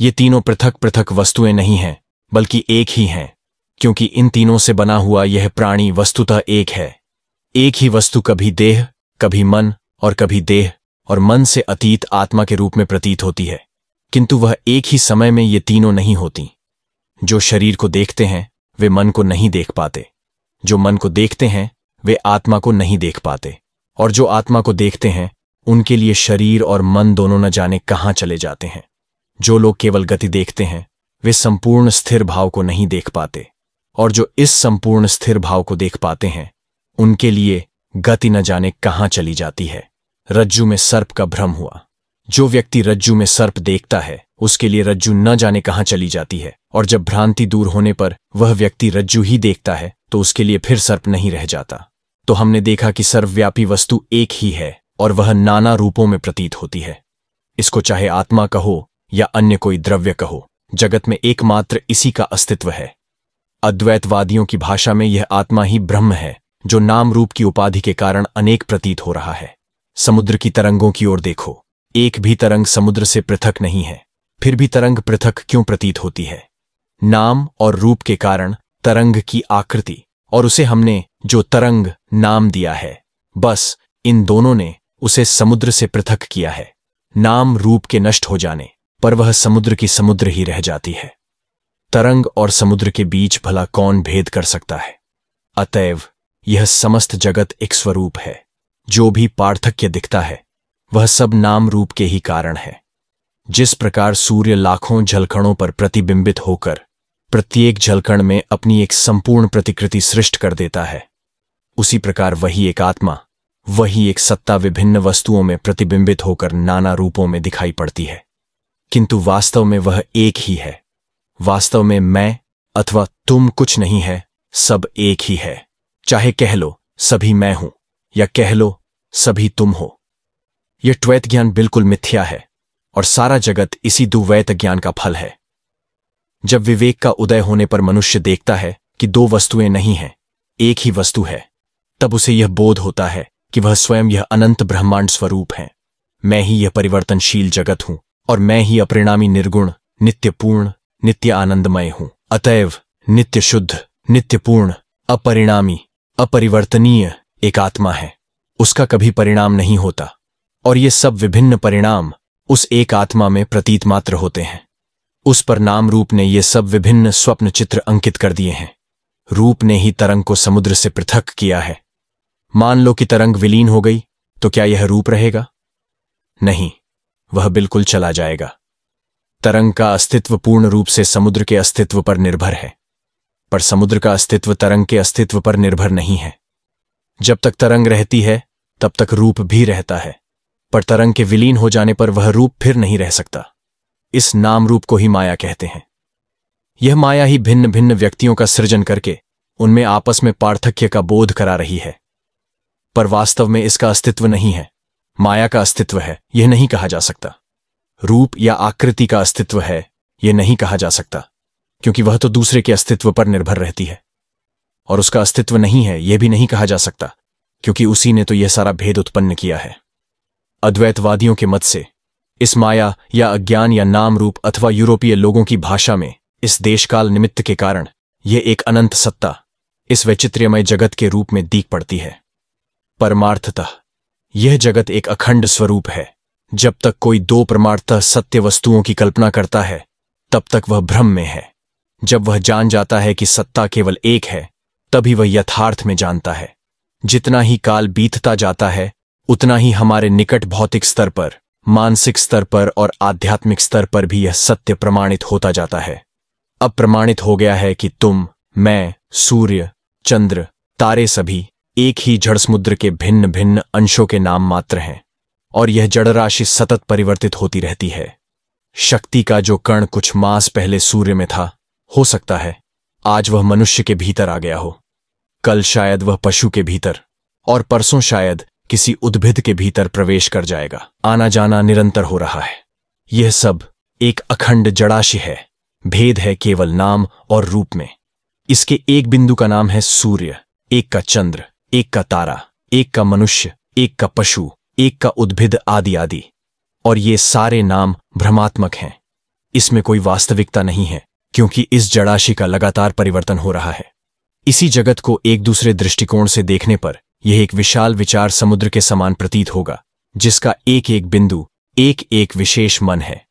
ये तीनों पृथक पृथक वस्तुएं नहीं हैं बल्कि एक ही हैं क्योंकि इन तीनों से बना हुआ यह प्राणी वस्तुतः एक है एक ही वस्तु कभी देह कभी मन और कभी देह और मन से अतीत आत्मा के रूप में प्रतीत होती है किंतु वह एक ही समय में ये तीनों नहीं होती जो शरीर को देखते हैं वे मन को नहीं देख पाते जो मन को देखते हैं वे आत्मा को नहीं देख पाते और जो आत्मा को देखते हैं उनके लिए शरीर और मन दोनों न जाने कहाँ चले जाते हैं जो लोग केवल गति देखते हैं वे संपूर्ण स्थिर भाव को नहीं देख पाते और जो इस संपूर्ण स्थिर भाव को देख पाते हैं उनके लिए गति न जाने कहां चली जाती है रज्जू में सर्प का भ्रम हुआ जो व्यक्ति रज्जू में सर्प देखता है उसके लिए रज्जू न जाने कहां चली जाती है और जब भ्रांति दूर होने पर वह व्यक्ति रज्जू ही देखता है तो उसके लिए फिर सर्प नहीं रह जाता तो हमने देखा कि सर्वव्यापी वस्तु एक ही है और वह नाना रूपों में प्रतीत होती है इसको चाहे आत्मा कहो या अन्य कोई द्रव्य कहो जगत में एकमात्र इसी का अस्तित्व है अद्वैतवादियों की भाषा में यह आत्मा ही ब्रह्म है जो नाम रूप की उपाधि के कारण अनेक प्रतीत हो रहा है समुद्र की तरंगों की ओर देखो एक भी तरंग समुद्र से पृथक नहीं है फिर भी तरंग पृथक क्यों प्रतीत होती है नाम और रूप के कारण तरंग की आकृति और उसे हमने जो तरंग नाम दिया है बस इन दोनों ने उसे समुद्र से पृथक किया है नाम रूप के नष्ट हो जाने पर वह समुद्र की समुद्र ही रह जाती है तरंग और समुद्र के बीच भला कौन भेद कर सकता है अतएव यह समस्त जगत एक स्वरूप है जो भी पार्थक्य दिखता है वह सब नाम रूप के ही कारण है जिस प्रकार सूर्य लाखों झलकणों पर प्रतिबिंबित होकर प्रत्येक झलकण में अपनी एक संपूर्ण प्रतिकृति सृष्ट कर देता है उसी प्रकार वही एक आत्मा वही एक सत्ता विभिन्न वस्तुओं में प्रतिबिंबित होकर नाना रूपों में दिखाई पड़ती है किंतु वास्तव में वह एक ही है वास्तव में मैं अथवा तुम कुछ नहीं है सब एक ही है चाहे कह लो सभी मैं हूं या कह लो सभी तुम हो यह ट्वैत ज्ञान बिल्कुल मिथ्या है और सारा जगत इसी दुवैत ज्ञान का फल है जब विवेक का उदय होने पर मनुष्य देखता है कि दो वस्तुएं नहीं हैं एक ही वस्तु है तब उसे यह बोध होता है कि वह स्वयं यह अनंत ब्रह्मांड स्वरूप है मैं ही यह परिवर्तनशील जगत हूं और मैं ही अपरिणामी निर्गुण नित्यपूर्ण नित्य आनंदमय हूं अतएव नित्य शुद्ध नित्यपूर्ण अपरिणामी अपरिवर्तनीय एक आत्मा है उसका कभी परिणाम नहीं होता और ये सब विभिन्न परिणाम उस एक आत्मा में प्रतीत मात्र होते हैं उस पर नाम रूप ने ये सब विभिन्न स्वप्न चित्र अंकित कर दिए हैं रूप ने ही तरंग को समुद्र से पृथक किया है मान लो कि तरंग विलीन हो गई तो क्या यह रूप रहेगा नहीं वह बिल्कुल चला जाएगा तरंग का अस्तित्व पूर्ण रूप से समुद्र के अस्तित्व पर निर्भर है पर समुद्र का अस्तित्व तरंग के अस्तित्व पर निर्भर नहीं है जब तक तरंग रहती है तब तक रूप भी रहता है पर तरंग के विलीन हो जाने पर वह रूप फिर नहीं रह सकता इस नाम रूप को ही माया कहते हैं यह माया ही भिन्न भिन्न व्यक्तियों का सृजन करके उनमें आपस में पार्थक्य का बोध करा रही है पर वास्तव में इसका अस्तित्व नहीं है माया का अस्तित्व है यह नहीं कहा जा सकता रूप या आकृति का अस्तित्व है यह नहीं कहा जा सकता क्योंकि वह तो दूसरे के अस्तित्व पर निर्भर रहती है और उसका अस्तित्व नहीं है यह भी नहीं कहा जा सकता क्योंकि उसी ने तो यह सारा भेद उत्पन्न किया है अद्वैतवादियों के मत से इस माया या अज्ञान या नाम रूप अथवा यूरोपीय लोगों की भाषा में इस देशकाल निमित्त के कारण यह एक अनंत सत्ता इस वैचित्र्यमय जगत के रूप में दीख पड़ती है परमार्थतः यह जगत एक अखंड स्वरूप है जब तक कोई दो प्रमाणतः सत्य वस्तुओं की कल्पना करता है तब तक वह भ्रम में है जब वह जान जाता है कि सत्ता केवल एक है तभी वह यथार्थ में जानता है जितना ही काल बीतता जाता है उतना ही हमारे निकट भौतिक स्तर पर मानसिक स्तर पर और आध्यात्मिक स्तर पर भी यह सत्य प्रमाणित होता जाता है अब प्रमाणित हो गया है कि तुम मैं सूर्य चंद्र तारे सभी एक ही जड़ समुद्र के भिन्न भिन्न अंशों के नाम मात्र हैं और यह जड़ राशि सतत परिवर्तित होती रहती है शक्ति का जो कण कुछ मास पहले सूर्य में था हो सकता है आज वह मनुष्य के भीतर आ गया हो कल शायद वह पशु के भीतर और परसों शायद किसी उद्भिद के भीतर प्रवेश कर जाएगा आना जाना निरंतर हो रहा है यह सब एक अखंड जड़ाशी है भेद है केवल नाम और रूप में इसके एक बिंदु का नाम है सूर्य एक का चंद्र एक का तारा एक का मनुष्य एक का पशु एक का उद्भिद आदि आदि और ये सारे नाम भ्रमात्मक हैं इसमें कोई वास्तविकता नहीं है क्योंकि इस जड़ाशि का लगातार परिवर्तन हो रहा है इसी जगत को एक दूसरे दृष्टिकोण से देखने पर यह एक विशाल विचार समुद्र के समान प्रतीत होगा जिसका एक एक बिंदु एक एक विशेष मन है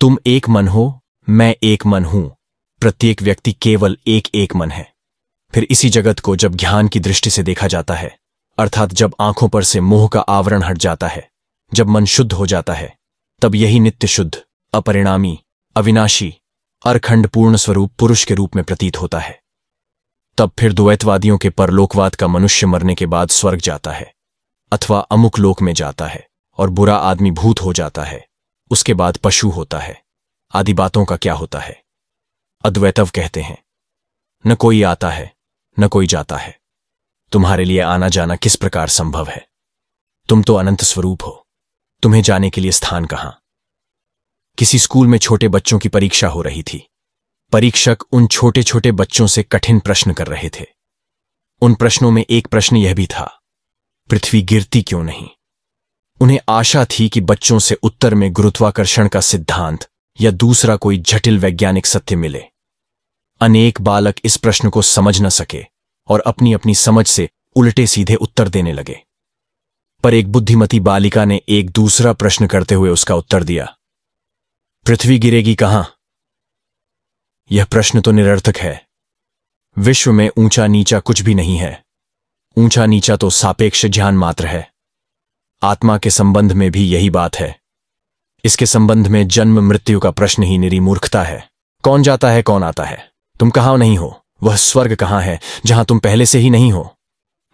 तुम एक मन हो मैं एक मन हूं प्रत्येक व्यक्ति केवल एक एक मन है फिर इसी जगत को जब ज्ञान की दृष्टि से देखा जाता है अर्थात जब आंखों पर से मोह का आवरण हट जाता है जब मन शुद्ध हो जाता है तब यही नित्य शुद्ध अपरिणामी अविनाशी अरखंड पूर्ण स्वरूप पुरुष के रूप में प्रतीत होता है तब फिर द्वैतवादियों के परलोकवाद का मनुष्य मरने के बाद स्वर्ग जाता है अथवा अमुक लोक में जाता है और बुरा आदमी भूत हो जाता है उसके बाद पशु होता है आदि बातों का क्या होता है अद्वैतव कहते हैं न कोई आता है न कोई जाता है तुम्हारे लिए आना जाना किस प्रकार संभव है तुम तो अनंत स्वरूप हो तुम्हें जाने के लिए स्थान कहां किसी स्कूल में छोटे बच्चों की परीक्षा हो रही थी परीक्षक उन छोटे छोटे बच्चों से कठिन प्रश्न कर रहे थे उन प्रश्नों में एक प्रश्न यह भी था पृथ्वी गिरती क्यों नहीं उन्हें आशा थी कि बच्चों से उत्तर में गुरुत्वाकर्षण का सिद्धांत या दूसरा कोई जटिल वैज्ञानिक सत्य मिले अनेक बालक इस प्रश्न को समझ न सके और अपनी अपनी समझ से उल्टे सीधे उत्तर देने लगे पर एक बुद्धिमती बालिका ने एक दूसरा प्रश्न करते हुए उसका उत्तर दिया पृथ्वी गिरेगी कहां यह प्रश्न तो निरर्थक है विश्व में ऊंचा नीचा कुछ भी नहीं है ऊंचा नीचा तो सापेक्ष ध्यान मात्र है आत्मा के संबंध में भी यही बात है इसके संबंध में जन्म मृत्यु का प्रश्न ही निरी मूर्खता है कौन जाता है कौन आता है तुम कहां नहीं हो वह स्वर्ग कहाँ है जहां तुम पहले से ही नहीं हो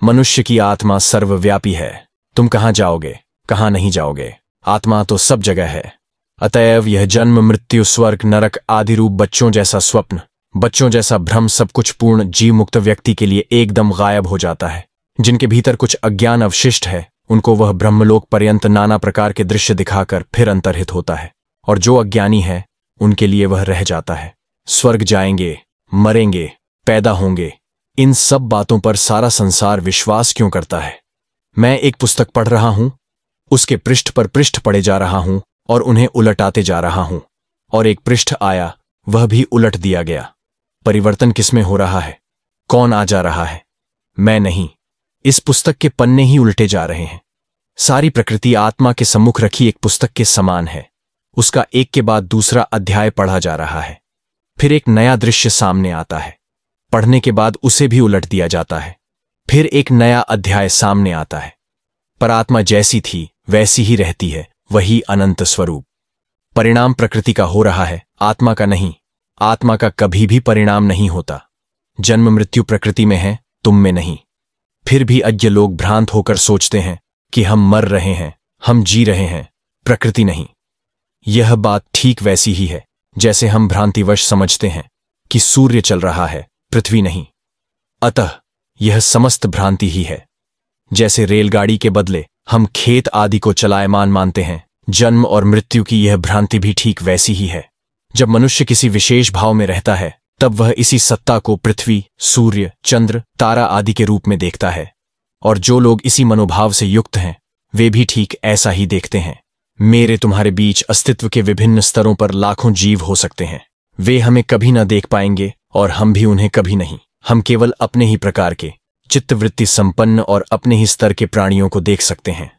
मनुष्य की आत्मा सर्वव्यापी है तुम कहां जाओगे कहां नहीं जाओगे आत्मा तो सब जगह है अतएव यह जन्म मृत्यु स्वर्ग नरक आदि रूप बच्चों जैसा स्वप्न बच्चों जैसा भ्रम सब कुछ पूर्ण जीव मुक्त व्यक्ति के लिए एकदम गायब हो जाता है जिनके भीतर कुछ अज्ञान अवशिष्ट है उनको वह ब्रह्मलोक पर्यंत नाना प्रकार के दृश्य दिखाकर फिर अंतरहित होता है और जो अज्ञानी है उनके लिए वह रह जाता है स्वर्ग जाएंगे मरेंगे पैदा होंगे इन सब बातों पर सारा संसार विश्वास क्यों करता है मैं एक पुस्तक पढ़ रहा हूं उसके पृष्ठ पर पृष्ठ पढ़े जा रहा हूं और उन्हें उलटाते जा रहा हूं और एक पृष्ठ आया वह भी उलट दिया गया परिवर्तन किसमें हो रहा है कौन आ जा रहा है मैं नहीं इस पुस्तक के पन्ने ही उल्टे जा रहे हैं सारी प्रकृति आत्मा के सम्मुख रखी एक पुस्तक के समान है उसका एक के बाद दूसरा अध्याय पढ़ा जा रहा है फिर एक नया दृश्य सामने आता है पढ़ने के बाद उसे भी उलट दिया जाता है फिर एक नया अध्याय सामने आता है पर आत्मा जैसी थी वैसी ही रहती है वही अनंत स्वरूप परिणाम प्रकृति का हो रहा है आत्मा का नहीं आत्मा का कभी भी परिणाम नहीं होता जन्म मृत्यु प्रकृति में है तुम में नहीं फिर भी अज्ञ लोग भ्रांत होकर सोचते हैं कि हम मर रहे हैं हम जी रहे हैं प्रकृति नहीं यह बात ठीक वैसी ही है जैसे हम भ्रांतिवश समझते हैं कि सूर्य चल रहा है पृथ्वी नहीं अतः यह समस्त भ्रांति ही है जैसे रेलगाड़ी के बदले हम खेत आदि को चलायमान मानते हैं जन्म और मृत्यु की यह भ्रांति भी ठीक वैसी ही है जब मनुष्य किसी विशेष भाव में रहता है तब वह इसी सत्ता को पृथ्वी सूर्य चंद्र तारा आदि के रूप में देखता है और जो लोग इसी मनोभाव से युक्त हैं वे भी ठीक ऐसा ही देखते हैं मेरे तुम्हारे बीच अस्तित्व के विभिन्न स्तरों पर लाखों जीव हो सकते हैं वे हमें कभी ना देख पाएंगे और हम भी उन्हें कभी नहीं हम केवल अपने ही प्रकार के चित्तवृत्ति संपन्न और अपने ही स्तर के प्राणियों को देख सकते हैं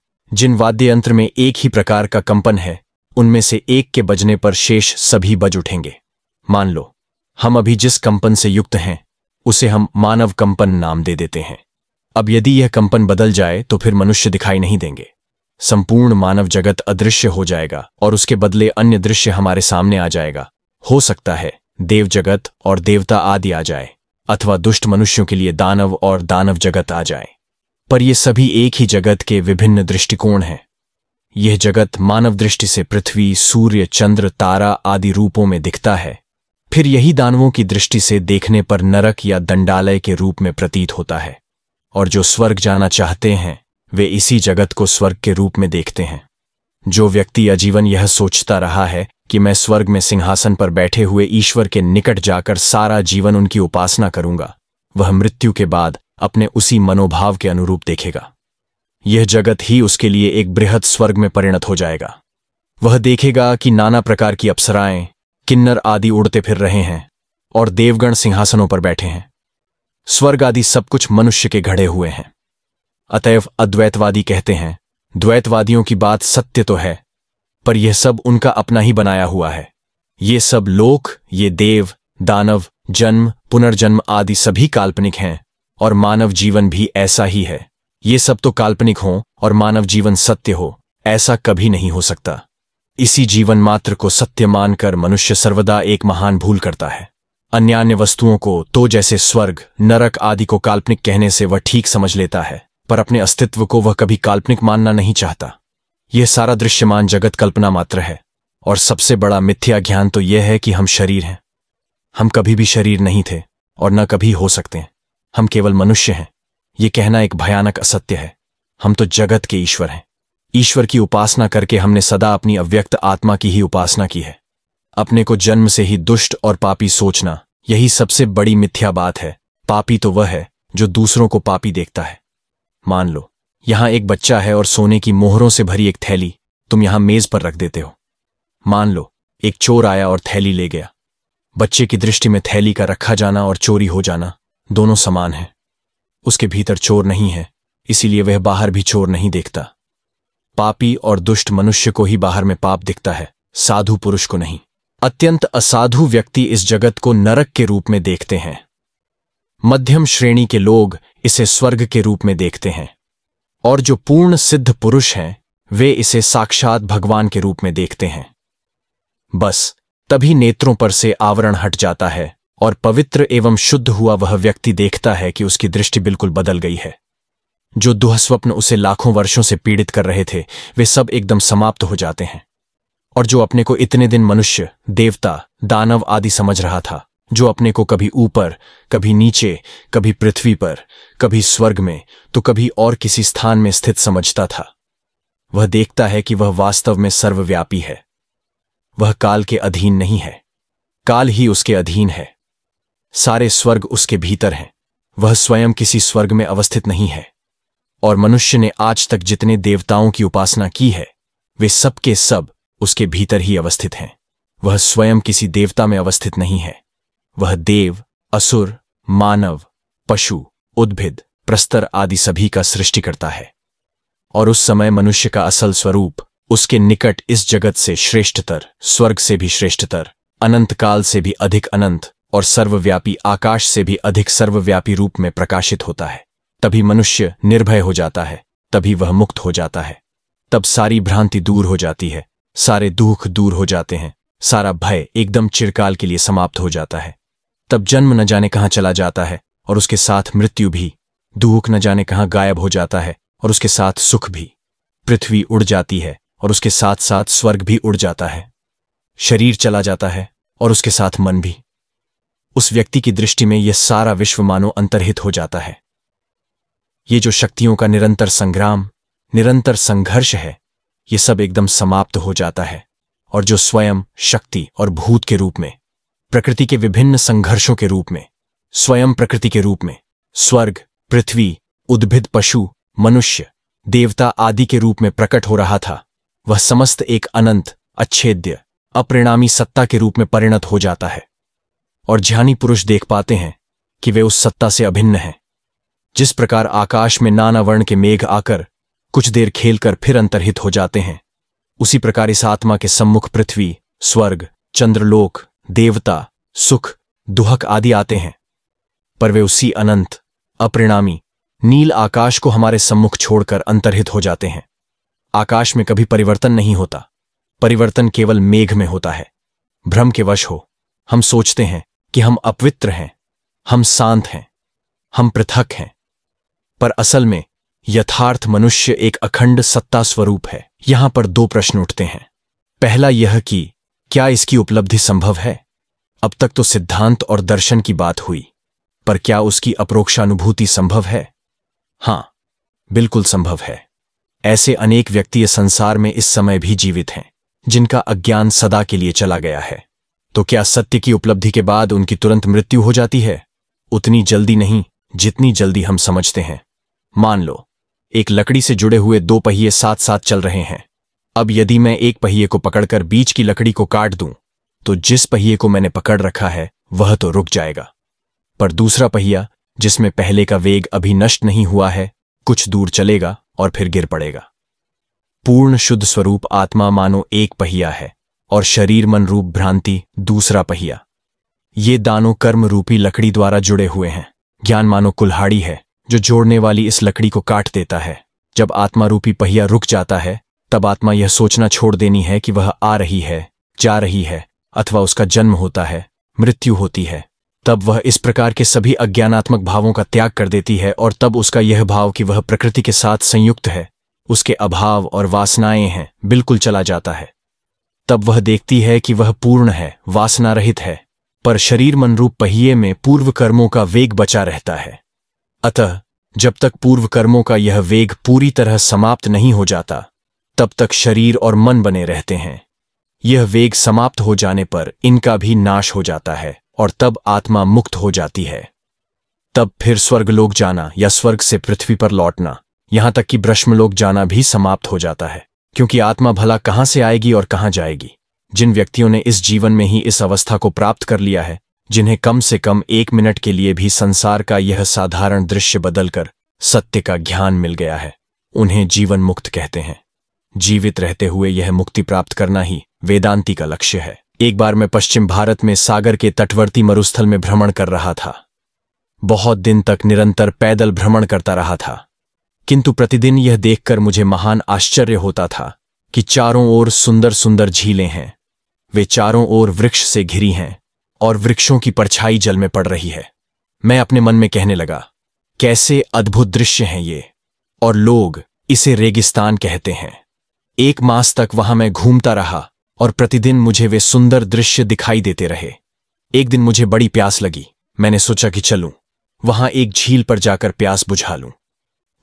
जिन वाद्य यंत्र में एक ही प्रकार का कंपन है उनमें से एक के बजने पर शेष सभी बज उठेंगे मान लो हम अभी जिस कंपन से युक्त हैं उसे हम मानव कंपन नाम दे देते हैं अब यदि यह कंपन बदल जाए तो फिर मनुष्य दिखाई नहीं देंगे संपूर्ण मानव जगत अदृश्य हो जाएगा और उसके बदले अन्य दृश्य हमारे सामने आ जाएगा हो सकता है देव जगत और देवता आदि आ जाए अथवा दुष्ट मनुष्यों के लिए दानव और दानव जगत आ जाए पर ये सभी एक ही जगत के विभिन्न दृष्टिकोण हैं यह जगत मानव दृष्टि से पृथ्वी सूर्य चंद्र तारा आदि रूपों में दिखता है फिर यही दानवों की दृष्टि से देखने पर नरक या दंडालय के रूप में प्रतीत होता है और जो स्वर्ग जाना चाहते हैं वे इसी जगत को स्वर्ग के रूप में देखते हैं जो व्यक्ति आजीवन यह सोचता रहा है कि मैं स्वर्ग में सिंहासन पर बैठे हुए ईश्वर के निकट जाकर सारा जीवन उनकी उपासना करूंगा वह मृत्यु के बाद अपने उसी मनोभाव के अनुरूप देखेगा यह जगत ही उसके लिए एक बृहद स्वर्ग में परिणत हो जाएगा वह देखेगा कि नाना प्रकार की अप्सराएं किन्नर आदि उड़ते फिर रहे हैं और देवगण सिंहासनों पर बैठे हैं स्वर्ग आदि सब कुछ मनुष्य के घड़े हुए हैं अतएव अद्वैतवादी कहते हैं द्वैतवादियों की बात सत्य तो है पर यह सब उनका अपना ही बनाया हुआ है ये सब लोक ये देव दानव जन्म पुनर्जन्म आदि सभी काल्पनिक हैं और मानव जीवन भी ऐसा ही है ये सब तो काल्पनिक हो और मानव जीवन सत्य हो ऐसा कभी नहीं हो सकता इसी जीवन मात्र को सत्य मानकर मनुष्य सर्वदा एक महान भूल करता है अन्यान्य वस्तुओं को तो जैसे स्वर्ग नरक आदि को काल्पनिक कहने से वह ठीक समझ लेता है पर अपने अस्तित्व को वह कभी काल्पनिक मानना नहीं चाहता यह सारा दृश्यमान जगत कल्पना मात्र है और सबसे बड़ा मिथ्या ज्ञान तो यह है कि हम शरीर हैं हम कभी भी शरीर नहीं थे और न कभी हो सकते हैं हम केवल मनुष्य हैं यह कहना एक भयानक असत्य है हम तो जगत के ईश्वर हैं ईश्वर की उपासना करके हमने सदा अपनी अव्यक्त आत्मा की ही उपासना की है अपने को जन्म से ही दुष्ट और पापी सोचना यही सबसे बड़ी मिथ्या बात है पापी तो वह है जो दूसरों को पापी देखता है मान लो यहां एक बच्चा है और सोने की मोहरों से भरी एक थैली तुम यहां मेज पर रख देते हो मान लो एक चोर आया और थैली ले गया बच्चे की दृष्टि में थैली का रखा जाना और चोरी हो जाना दोनों समान है उसके भीतर चोर नहीं है इसीलिए वह बाहर भी चोर नहीं देखता पापी और दुष्ट मनुष्य को ही बाहर में पाप दिखता है साधु पुरुष को नहीं अत्यंत असाधु व्यक्ति इस जगत को नरक के रूप में देखते हैं मध्यम श्रेणी के लोग इसे स्वर्ग के रूप में देखते हैं और जो पूर्ण सिद्ध पुरुष हैं वे इसे साक्षात भगवान के रूप में देखते हैं बस तभी नेत्रों पर से आवरण हट जाता है और पवित्र एवं शुद्ध हुआ वह व्यक्ति देखता है कि उसकी दृष्टि बिल्कुल बदल गई है जो दुहस्वप्न उसे लाखों वर्षों से पीड़ित कर रहे थे वे सब एकदम समाप्त हो जाते हैं और जो अपने को इतने दिन मनुष्य देवता दानव आदि समझ रहा था जो अपने को कभी ऊपर कभी नीचे कभी पृथ्वी पर कभी स्वर्ग में तो कभी और किसी स्थान में स्थित समझता था वह देखता है कि वह वास्तव में सर्वव्यापी है वह काल के अधीन नहीं है काल ही उसके अधीन है सारे स्वर्ग उसके भीतर हैं वह स्वयं किसी स्वर्ग में अवस्थित नहीं है और मनुष्य ने आज तक जितने देवताओं की उपासना की है वे सबके सब उसके भीतर ही अवस्थित हैं वह स्वयं किसी देवता में अवस्थित नहीं है वह देव असुर मानव पशु उद्भिद प्रस्तर आदि सभी का सृष्टि करता है और उस समय मनुष्य का असल स्वरूप उसके निकट इस जगत से श्रेष्ठतर स्वर्ग से भी श्रेष्ठतर अनंत काल से भी अधिक अनंत और सर्वव्यापी आकाश से भी अधिक सर्वव्यापी रूप में प्रकाशित होता है तभी मनुष्य निर्भय हो जाता है तभी वह मुक्त हो जाता है तब सारी भ्रांति दूर हो जाती है सारे दुख दूर हो जाते हैं सारा भय एकदम चिरकाल के लिए समाप्त हो जाता है तब जन्म न जाने कहां चला जाता है और उसके साथ मृत्यु भी दुख न जाने कहां गायब हो जाता है और उसके साथ सुख भी पृथ्वी उड़ जाती है और उसके साथ साथ स्वर्ग भी उड़ जाता है शरीर चला जाता है और उसके साथ मन भी उस व्यक्ति की दृष्टि में यह सारा विश्व मानो अंतर्हित हो जाता है ये जो शक्तियों का निरंतर संग्राम निरंतर संघर्ष है ये सब एकदम समाप्त हो जाता है और जो स्वयं शक्ति और भूत के रूप में प्रकृति के विभिन्न संघर्षों के रूप में स्वयं प्रकृति के रूप में स्वर्ग पृथ्वी उद्भिद पशु मनुष्य देवता आदि के रूप में प्रकट हो रहा था वह समस्त एक अनंत अच्छेद्य अपरिणामी सत्ता के रूप में परिणत हो जाता है और ज्ञानी पुरुष देख पाते हैं कि वे उस सत्ता से अभिन्न हैं जिस प्रकार आकाश में नाना वर्ण के मेघ आकर कुछ देर खेलकर फिर अंतर्हित हो जाते हैं उसी प्रकार इस आत्मा के सम्मुख पृथ्वी स्वर्ग चंद्रलोक देवता सुख दुहक आदि आते हैं पर वे उसी अनंत अपरिणामी नील आकाश को हमारे सम्मुख छोड़कर अंतरहित हो जाते हैं आकाश में कभी परिवर्तन नहीं होता परिवर्तन केवल मेघ में होता है भ्रम के वश हो हम सोचते हैं कि हम अपवित्र हैं हम शांत हैं हम पृथक हैं पर असल में यथार्थ मनुष्य एक अखंड सत्ता स्वरूप है यहां पर दो प्रश्न उठते हैं पहला यह कि क्या इसकी उपलब्धि संभव है अब तक तो सिद्धांत और दर्शन की बात हुई पर क्या उसकी अप्रोक्षानुभूति संभव है हां बिल्कुल संभव है ऐसे अनेक व्यक्ति संसार में इस समय भी जीवित हैं जिनका अज्ञान सदा के लिए चला गया है तो क्या सत्य की उपलब्धि के बाद उनकी तुरंत मृत्यु हो जाती है उतनी जल्दी नहीं जितनी जल्दी हम समझते हैं मान लो एक लकड़ी से जुड़े हुए दो पहिए साथ साथ चल रहे हैं अब यदि मैं एक पहिए को पकड़कर बीच की लकड़ी को काट दूं तो जिस पहिए को मैंने पकड़ रखा है वह तो रुक जाएगा पर दूसरा पहिया जिसमें पहले का वेग अभी नष्ट नहीं हुआ है कुछ दूर चलेगा और फिर गिर पड़ेगा पूर्ण शुद्ध स्वरूप आत्मा मानो एक पहिया है और शरीर मन रूप भ्रांति दूसरा पहिया ये दानों कर्म रूपी लकड़ी द्वारा जुड़े हुए हैं ज्ञान मानो कुल्हाड़ी है जो जोड़ने वाली इस लकड़ी को काट देता है जब आत्मा रूपी पहिया रुक जाता है तब आत्मा यह सोचना छोड़ देनी है कि वह आ रही है जा रही है अथवा उसका जन्म होता है मृत्यु होती है तब वह इस प्रकार के सभी अज्ञानात्मक भावों का त्याग कर देती है और तब उसका यह भाव कि वह प्रकृति के साथ संयुक्त है उसके अभाव और वासनाएं हैं बिल्कुल चला जाता है तब वह देखती है कि वह पूर्ण है वासना रहित है पर शरीर मनरूप पहिए में पूर्व कर्मों का वेग बचा रहता है अतः जब तक पूर्व कर्मों का यह वेग पूरी तरह समाप्त नहीं हो जाता तब तक शरीर और मन बने रहते हैं यह वेग समाप्त हो जाने पर इनका भी नाश हो जाता है और तब आत्मा मुक्त हो जाती है तब फिर स्वर्गलोक जाना या स्वर्ग से पृथ्वी पर लौटना यहां तक कि ब्रह्मलोक जाना भी समाप्त हो जाता है क्योंकि आत्मा भला कहां से आएगी और कहां जाएगी जिन व्यक्तियों ने इस जीवन में ही इस अवस्था को प्राप्त कर लिया है जिन्हें कम से कम एक मिनट के लिए भी संसार का यह साधारण दृश्य बदलकर सत्य का ज्ञान मिल गया है उन्हें जीवन मुक्त कहते हैं जीवित रहते हुए यह मुक्ति प्राप्त करना ही वेदांति का लक्ष्य है एक बार मैं पश्चिम भारत में सागर के तटवर्ती मरुस्थल में भ्रमण कर रहा था बहुत दिन तक निरंतर पैदल भ्रमण करता रहा था किंतु प्रतिदिन यह देखकर मुझे महान आश्चर्य होता था कि चारों ओर सुंदर सुंदर झीलें हैं वे चारों ओर वृक्ष से घिरी हैं और वृक्षों की परछाई जल में पड़ रही है मैं अपने मन में कहने लगा कैसे अद्भुत दृश्य हैं ये और लोग इसे रेगिस्तान कहते हैं एक मास तक वहां मैं घूमता रहा और प्रतिदिन मुझे वे सुंदर दृश्य दिखाई देते रहे एक दिन मुझे बड़ी प्यास लगी मैंने सोचा कि चलूं वहां एक झील पर जाकर प्यास बुझा लूं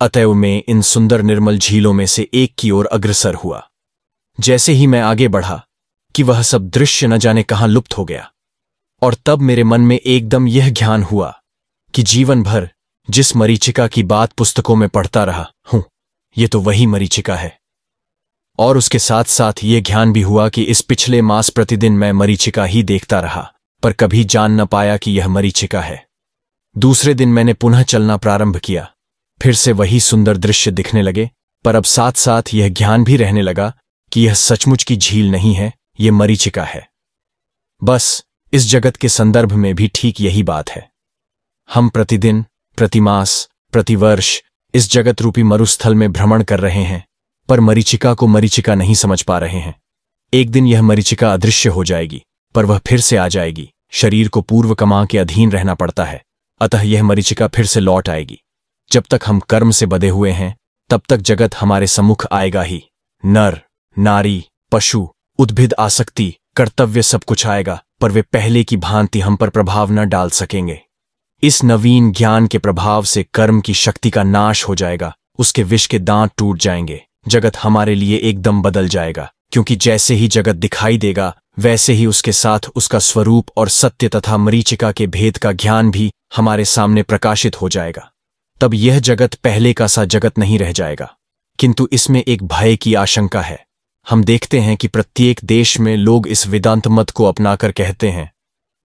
अतएव मैं इन सुंदर निर्मल झीलों में से एक की ओर अग्रसर हुआ जैसे ही मैं आगे बढ़ा कि वह सब दृश्य न जाने कहां लुप्त हो गया और तब मेरे मन में एकदम यह ज्ञान हुआ कि जीवन भर जिस मरीचिका की बात पुस्तकों में पढ़ता रहा हूं ये तो वही मरीचिका है और उसके साथ साथ ये ज्ञान भी हुआ कि इस पिछले मास प्रतिदिन मैं मरीचिका ही देखता रहा पर कभी जान न पाया कि यह मरीचिका है दूसरे दिन मैंने पुनः चलना प्रारंभ किया फिर से वही सुंदर दृश्य दिखने लगे पर अब साथ साथ यह ज्ञान भी रहने लगा कि यह सचमुच की झील नहीं है यह मरीचिका है बस इस जगत के संदर्भ में भी ठीक यही बात है हम प्रतिदिन प्रतिमास प्रतिवर्ष इस जगत रूपी मरुस्थल में भ्रमण कर रहे हैं पर मरीचिका को मरीचिका नहीं समझ पा रहे हैं एक दिन यह मरीचिका अदृश्य हो जाएगी पर वह फिर से आ जाएगी शरीर को पूर्व कमा के अधीन रहना पड़ता है अतः यह मरीचिका फिर से लौट आएगी जब तक हम कर्म से बधे हुए हैं तब तक जगत हमारे सम्मुख आएगा ही नर नारी पशु उद्भिद आसक्ति कर्तव्य सब कुछ आएगा पर वे पहले की भांति हम पर प्रभाव न डाल सकेंगे इस नवीन ज्ञान के प्रभाव से कर्म की शक्ति का नाश हो जाएगा उसके विष के दांत टूट जाएंगे जगत हमारे लिए एकदम बदल जाएगा क्योंकि जैसे ही जगत दिखाई देगा वैसे ही उसके साथ उसका स्वरूप और सत्य तथा मरीचिका के भेद का ज्ञान भी हमारे सामने प्रकाशित हो जाएगा तब यह जगत पहले का सा जगत नहीं रह जाएगा किंतु इसमें एक भय की आशंका है हम देखते हैं कि प्रत्येक देश में लोग इस वेदांत मत को अपनाकर कहते हैं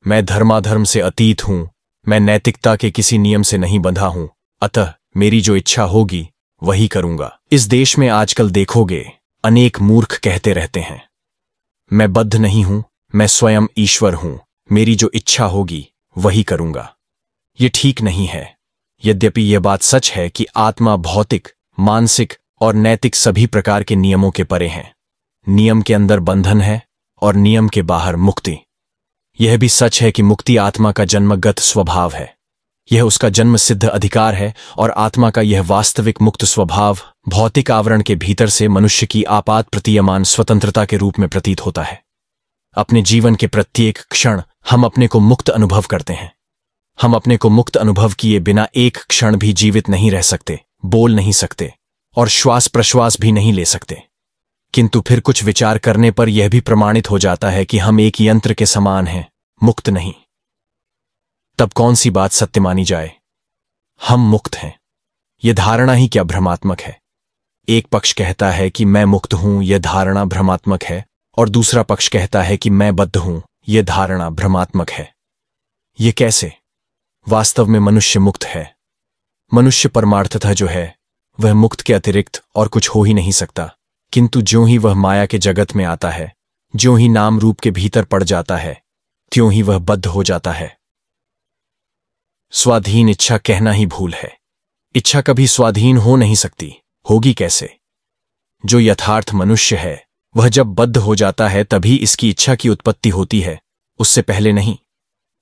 मैं धर्माधर्म से अतीत हूं मैं नैतिकता के किसी नियम से नहीं बंधा हूं अतः मेरी जो इच्छा होगी वही करूंगा इस देश में आजकल देखोगे अनेक मूर्ख कहते रहते हैं मैं बद्ध नहीं हूं मैं स्वयं ईश्वर हूं मेरी जो इच्छा होगी वही करूंगा ये ठीक नहीं है यद्यपि यह बात सच है कि आत्मा भौतिक मानसिक और नैतिक सभी प्रकार के नियमों के परे हैं नियम के अंदर बंधन है और नियम के बाहर मुक्ति यह भी सच है कि मुक्ति आत्मा का जन्मगत स्वभाव है यह उसका जन्म सिद्ध अधिकार है और आत्मा का यह वास्तविक मुक्त स्वभाव भौतिक आवरण के भीतर से मनुष्य की आपात प्रतीयमान स्वतंत्रता के रूप में प्रतीत होता है अपने जीवन के प्रत्येक क्षण हम अपने को मुक्त अनुभव करते हैं हम अपने को मुक्त अनुभव किए बिना एक क्षण भी जीवित नहीं रह सकते बोल नहीं सकते और श्वास प्रश्वास भी नहीं ले सकते किंतु फिर कुछ विचार करने पर यह भी प्रमाणित हो जाता है कि हम एक यंत्र के समान हैं मुक्त नहीं तब कौन सी बात सत्य मानी जाए हम मुक्त हैं यह धारणा ही क्या भ्रमात्मक है एक पक्ष कहता है कि मैं मुक्त हूं यह धारणा भ्रमात्मक है और दूसरा पक्ष कहता है कि मैं बद्ध हूं यह धारणा भ्रमात्मक है यह कैसे वास्तव में मनुष्य मुक्त है मनुष्य परमार्थता जो है वह मुक्त के अतिरिक्त और कुछ हो ही नहीं सकता किंतु ज्यों ही वह माया के जगत में आता है ज्यों ही नाम रूप के भीतर पड़ जाता है त्यों ही वह बद्ध हो जाता है स्वाधीन इच्छा कहना ही भूल है इच्छा कभी स्वाधीन हो नहीं सकती होगी कैसे जो यथार्थ मनुष्य है वह जब बद्ध हो जाता है तभी इसकी इच्छा की उत्पत्ति होती है उससे पहले नहीं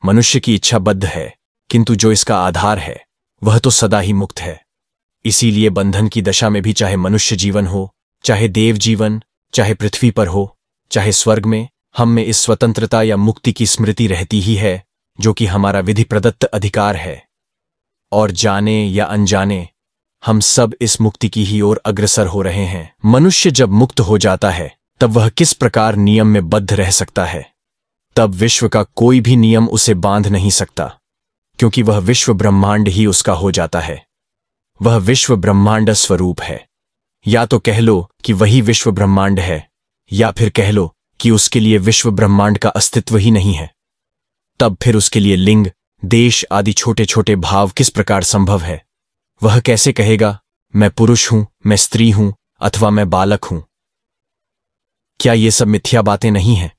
मनुष्य की इच्छा बद्ध है किंतु जो इसका आधार है वह तो सदा ही मुक्त है इसीलिए बंधन की दशा में भी चाहे मनुष्य जीवन हो चाहे देव जीवन चाहे पृथ्वी पर हो चाहे स्वर्ग में हम में इस स्वतंत्रता या मुक्ति की स्मृति रहती ही है जो कि हमारा विधि प्रदत्त अधिकार है और जाने या अनजाने हम सब इस मुक्ति की ही ओर अग्रसर हो रहे हैं मनुष्य जब मुक्त हो जाता है तब वह किस प्रकार नियम में बद्ध रह सकता है तब विश्व का कोई भी नियम उसे बांध नहीं सकता क्योंकि वह विश्व ब्रह्मांड ही उसका हो जाता है वह विश्व ब्रह्मांड स्वरूप है या तो कह लो कि वही विश्व ब्रह्मांड है या फिर कह लो कि उसके लिए विश्व ब्रह्मांड का अस्तित्व ही नहीं है तब फिर उसके लिए लिंग देश आदि छोटे छोटे भाव किस प्रकार संभव है वह कैसे कहेगा मैं पुरुष हूं मैं स्त्री हूं अथवा मैं बालक हूं क्या यह सब मिथ्या बातें नहीं हैं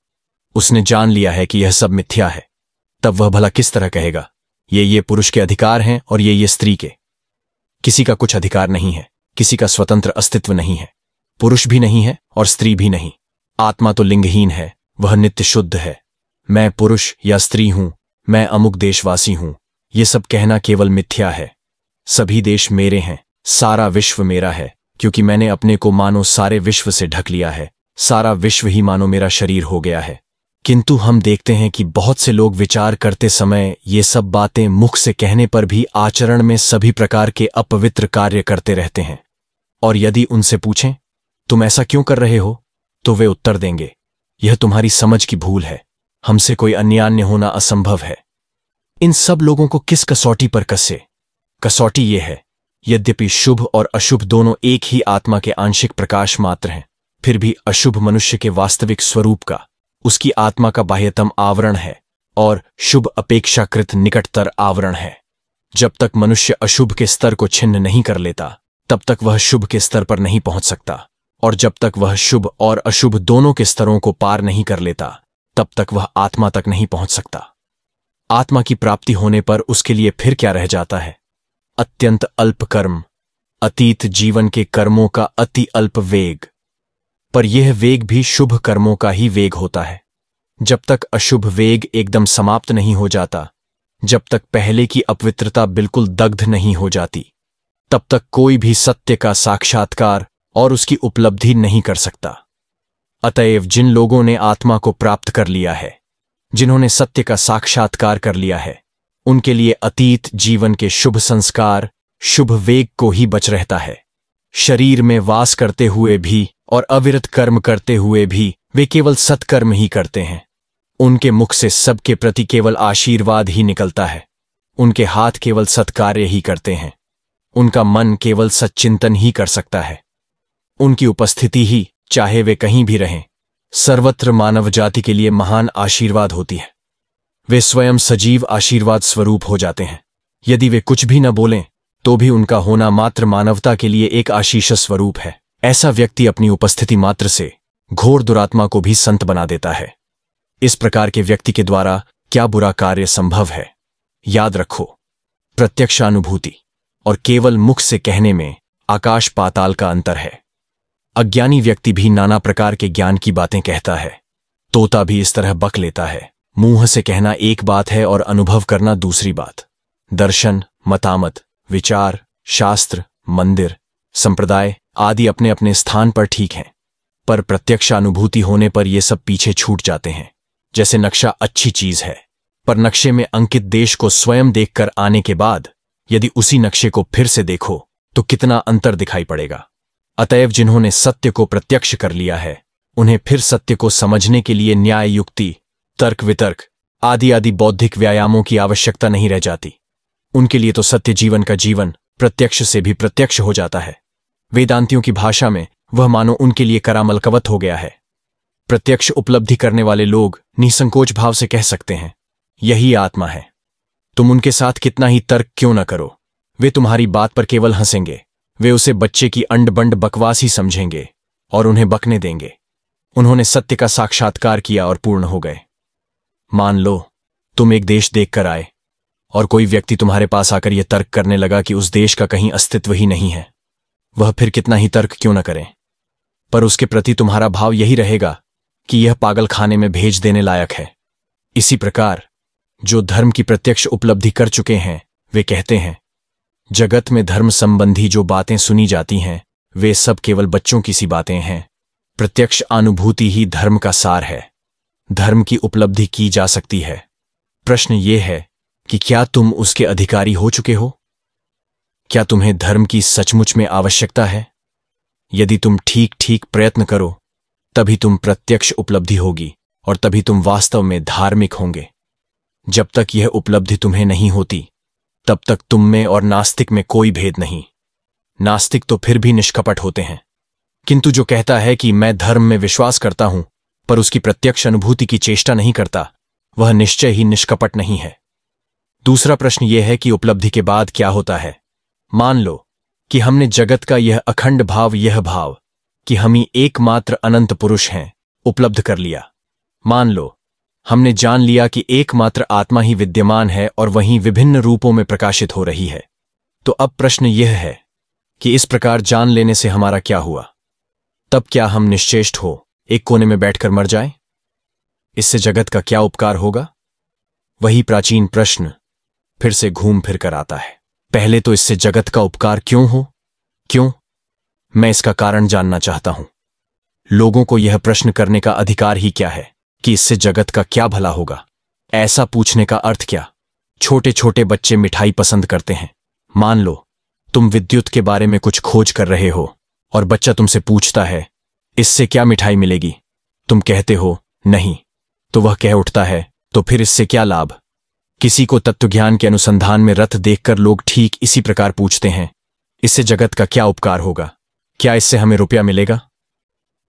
उसने जान लिया है कि यह सब मिथ्या है तब वह भला किस तरह कहेगा ये ये पुरुष के अधिकार हैं और ये ये स्त्री के किसी का कुछ अधिकार नहीं है किसी का स्वतंत्र अस्तित्व नहीं है पुरुष भी नहीं है और स्त्री भी नहीं आत्मा तो लिंगहीन है वह नित्य शुद्ध है मैं पुरुष या स्त्री हूं मैं अमुक देशवासी हूं ये सब कहना केवल मिथ्या है सभी देश मेरे हैं सारा विश्व मेरा है क्योंकि मैंने अपने को मानो सारे विश्व से ढक लिया है सारा विश्व ही मानो मेरा शरीर हो गया है किंतु हम देखते हैं कि बहुत से लोग विचार करते समय ये सब बातें मुख से कहने पर भी आचरण में सभी प्रकार के अपवित्र कार्य करते रहते हैं और यदि उनसे पूछें तुम ऐसा क्यों कर रहे हो तो वे उत्तर देंगे यह तुम्हारी समझ की भूल है हमसे कोई अन्यान्य होना असंभव है इन सब लोगों को किस कसौटी पर कसे कसौटी ये है यद्यपि शुभ और अशुभ दोनों एक ही आत्मा के आंशिक प्रकाश मात्र हैं फिर भी अशुभ मनुष्य के वास्तविक स्वरूप का उसकी आत्मा का बाह्यतम आवरण है और शुभ अपेक्षाकृत निकटतर आवरण है जब तक मनुष्य अशुभ के स्तर को छिन्न नहीं कर लेता तब तक वह शुभ के स्तर पर नहीं पहुंच सकता और जब तक वह शुभ और अशुभ दोनों के स्तरों को पार नहीं कर लेता तब तक वह आत्मा तक नहीं पहुंच सकता आत्मा की प्राप्ति होने पर उसके लिए फिर क्या रह जाता है अत्यंत अल्प कर्म अतीत जीवन के कर्मों का अति अल्प वेग पर यह वेग भी शुभ कर्मों का ही वेग होता है जब तक अशुभ वेग एकदम समाप्त नहीं हो जाता जब तक पहले की अपवित्रता बिल्कुल दग्ध नहीं हो जाती तब तक कोई भी सत्य का साक्षात्कार और उसकी उपलब्धि नहीं कर सकता अतएव जिन लोगों ने आत्मा को प्राप्त कर लिया है जिन्होंने सत्य का साक्षात्कार कर लिया है उनके लिए अतीत जीवन के शुभ संस्कार शुभ वेग को ही बच रहता है शरीर में वास करते हुए भी और अविरत कर्म करते हुए भी वे केवल सत्कर्म ही करते हैं उनके मुख से सबके प्रति केवल आशीर्वाद ही निकलता है उनके हाथ केवल सत्कार्य ही करते हैं उनका मन केवल सच्चिंतन ही कर सकता है उनकी उपस्थिति ही चाहे वे कहीं भी रहें सर्वत्र मानव जाति के लिए महान आशीर्वाद होती है वे स्वयं सजीव आशीर्वाद स्वरूप हो जाते हैं यदि वे कुछ भी न बोलें तो भी उनका होना मात्र मानवता के लिए एक आशीष स्वरूप है ऐसा व्यक्ति अपनी उपस्थिति मात्र से घोर दुरात्मा को भी संत बना देता है इस प्रकार के व्यक्ति के द्वारा क्या बुरा कार्य संभव है याद रखो प्रत्यक्षानुभूति और केवल मुख से कहने में आकाश पाताल का अंतर है अज्ञानी व्यक्ति भी नाना प्रकार के ज्ञान की बातें कहता है तोता भी इस तरह बक लेता है मुंह से कहना एक बात है और अनुभव करना दूसरी बात दर्शन मतामत विचार शास्त्र मंदिर संप्रदाय आदि अपने अपने स्थान पर ठीक हैं पर प्रत्यक्ष अनुभूति होने पर ये सब पीछे छूट जाते हैं जैसे नक्शा अच्छी चीज है पर नक्शे में अंकित देश को स्वयं देखकर आने के बाद यदि उसी नक्शे को फिर से देखो तो कितना अंतर दिखाई पड़ेगा अतएव जिन्होंने सत्य को प्रत्यक्ष कर लिया है उन्हें फिर सत्य को समझने के लिए न्याय युक्ति तर्क वितर्क आदि आदि बौद्धिक व्यायामों की आवश्यकता नहीं रह जाती उनके लिए तो सत्य जीवन का जीवन प्रत्यक्ष से भी प्रत्यक्ष हो जाता है वेदांतियों की भाषा में वह मानो उनके लिए करामलकवत हो गया है प्रत्यक्ष उपलब्धि करने वाले लोग निसंकोच भाव से कह सकते हैं यही आत्मा है तुम उनके साथ कितना ही तर्क क्यों न करो वे तुम्हारी बात पर केवल हंसेंगे वे उसे बच्चे की अंड बंड बकवास ही समझेंगे और उन्हें बकने देंगे उन्होंने सत्य का साक्षात्कार किया और पूर्ण हो गए मान लो तुम एक देश देखकर आए और कोई व्यक्ति तुम्हारे पास आकर यह तर्क करने लगा कि उस देश का कहीं अस्तित्व ही नहीं है वह फिर कितना ही तर्क क्यों न करें पर उसके प्रति तुम्हारा भाव यही रहेगा कि यह पागल खाने में भेज देने लायक है इसी प्रकार जो धर्म की प्रत्यक्ष उपलब्धि कर चुके हैं वे कहते हैं जगत में धर्म संबंधी जो बातें सुनी जाती हैं वे सब केवल बच्चों की सी बातें हैं प्रत्यक्ष अनुभूति ही धर्म का सार है धर्म की उपलब्धि की जा सकती है प्रश्न ये है कि क्या तुम उसके अधिकारी हो चुके हो क्या तुम्हें धर्म की सचमुच में आवश्यकता है यदि तुम ठीक ठीक प्रयत्न करो तभी तुम प्रत्यक्ष उपलब्धि होगी और तभी तुम वास्तव में धार्मिक होंगे जब तक यह उपलब्धि तुम्हें नहीं होती तब तक तुम में और नास्तिक में कोई भेद नहीं नास्तिक तो फिर भी निष्कपट होते हैं किंतु जो कहता है कि मैं धर्म में विश्वास करता हूं पर उसकी प्रत्यक्ष अनुभूति की चेष्टा नहीं करता वह निश्चय ही निष्कपट नहीं है दूसरा प्रश्न यह है कि उपलब्धि के बाद क्या होता है मान लो कि हमने जगत का यह अखंड भाव यह भाव कि हम ही एकमात्र अनंत पुरुष हैं उपलब्ध कर लिया मान लो हमने जान लिया कि एकमात्र आत्मा ही विद्यमान है और वहीं विभिन्न रूपों में प्रकाशित हो रही है तो अब प्रश्न यह है कि इस प्रकार जान लेने से हमारा क्या हुआ तब क्या हम निश्चेष्ट हो एक कोने में बैठकर मर जाएं? इससे जगत का क्या उपकार होगा वही प्राचीन प्रश्न फिर से घूम फिर कर आता है पहले तो इससे जगत का उपकार क्यों हो क्यों मैं इसका कारण जानना चाहता हूं लोगों को यह प्रश्न करने का अधिकार ही क्या है कि इससे जगत का क्या भला होगा ऐसा पूछने का अर्थ क्या छोटे छोटे बच्चे मिठाई पसंद करते हैं मान लो तुम विद्युत के बारे में कुछ खोज कर रहे हो और बच्चा तुमसे पूछता है इससे क्या मिठाई मिलेगी तुम कहते हो नहीं तो वह कह उठता है तो फिर इससे क्या लाभ किसी को तत्वज्ञान के अनुसंधान में रथ देखकर लोग ठीक इसी प्रकार पूछते हैं इससे जगत का क्या उपकार होगा क्या इससे हमें रुपया मिलेगा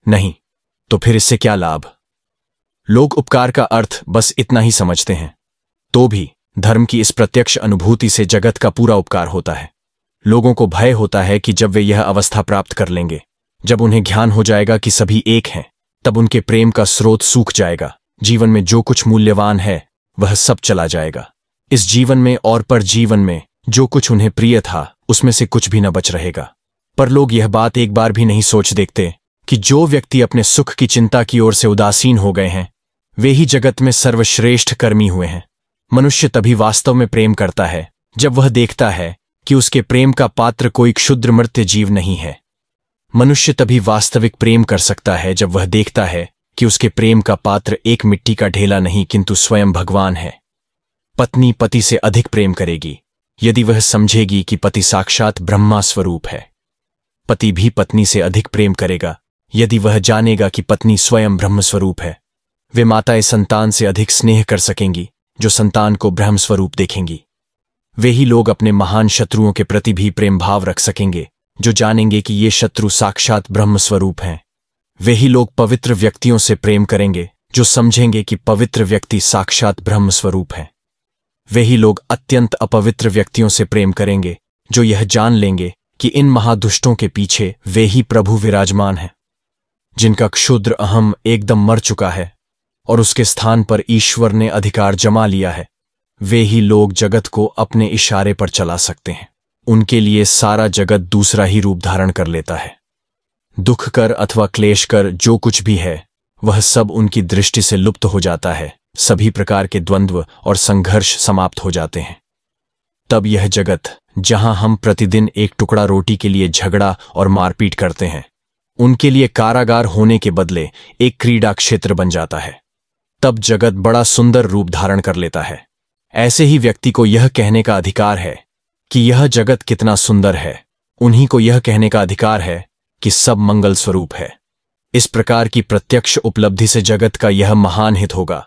नहीं तो फिर इससे क्या लाभ लोग उपकार का अर्थ बस इतना ही समझते हैं तो भी धर्म की इस प्रत्यक्ष अनुभूति से जगत का पूरा उपकार होता है लोगों को भय होता है कि जब वे यह अवस्था प्राप्त कर लेंगे जब उन्हें ज्ञान हो जाएगा कि सभी एक हैं तब उनके प्रेम का स्रोत सूख जाएगा जीवन में जो कुछ मूल्यवान है वह सब चला जाएगा इस जीवन में और पर जीवन में जो कुछ उन्हें प्रिय था उसमें से कुछ भी न बच रहेगा पर लोग यह बात एक बार भी नहीं सोच देखते कि जो व्यक्ति अपने सुख की चिंता की ओर से उदासीन हो गए हैं वे ही जगत में सर्वश्रेष्ठ कर्मी हुए हैं मनुष्य तभी वास्तव में प्रेम करता है जब वह देखता है कि उसके प्रेम का पात्र कोई क्षुद्र मृत्य जीव नहीं है मनुष्य तभी वास्तविक प्रेम कर सकता है जब वह देखता है कि उसके प्रेम का पात्र एक मिट्टी का ढेला नहीं किंतु स्वयं भगवान है पत्नी पति से अधिक प्रेम करेगी यदि वह समझेगी कि पति साक्षात ब्रह्मा स्वरूप है पति भी पत्नी से अधिक प्रेम करेगा यदि वह जानेगा कि पत्नी स्वयं ब्रह्म स्वरूप है वे इस संतान से अधिक स्नेह कर सकेंगी जो संतान को ब्रह्मस्वरूप देखेंगी वे ही लोग अपने महान शत्रुओं के प्रति भी प्रेम भाव रख सकेंगे जो जानेंगे कि ये शत्रु साक्षात ब्रह्मस्वरूप हैं वे ही लोग पवित्र व्यक्तियों से प्रेम करेंगे जो समझेंगे कि पवित्र व्यक्ति साक्षात ब्रह्मस्वरूप हैं वे ही लोग अत्यंत अपवित्र व्यक्तियों से प्रेम करेंगे जो यह जान लेंगे कि इन महादुष्टों के पीछे वे ही प्रभु विराजमान हैं जिनका क्षुद्र अहम एकदम मर चुका है और उसके स्थान पर ईश्वर ने अधिकार जमा लिया है वे ही लोग जगत को अपने इशारे पर चला सकते हैं उनके लिए सारा जगत दूसरा ही रूप धारण कर लेता है दुख कर अथवा क्लेश कर जो कुछ भी है वह सब उनकी दृष्टि से लुप्त हो जाता है सभी प्रकार के द्वंद्व और संघर्ष समाप्त हो जाते हैं तब यह जगत जहां हम प्रतिदिन एक टुकड़ा रोटी के लिए झगड़ा और मारपीट करते हैं उनके लिए कारागार होने के बदले एक क्रीडा क्षेत्र बन जाता है तब जगत बड़ा सुंदर रूप धारण कर लेता है ऐसे ही व्यक्ति को यह कहने का अधिकार है कि यह जगत कितना सुंदर है उन्हीं को यह कहने का अधिकार है कि सब मंगल स्वरूप है इस प्रकार की प्रत्यक्ष उपलब्धि से जगत का यह महान हित होगा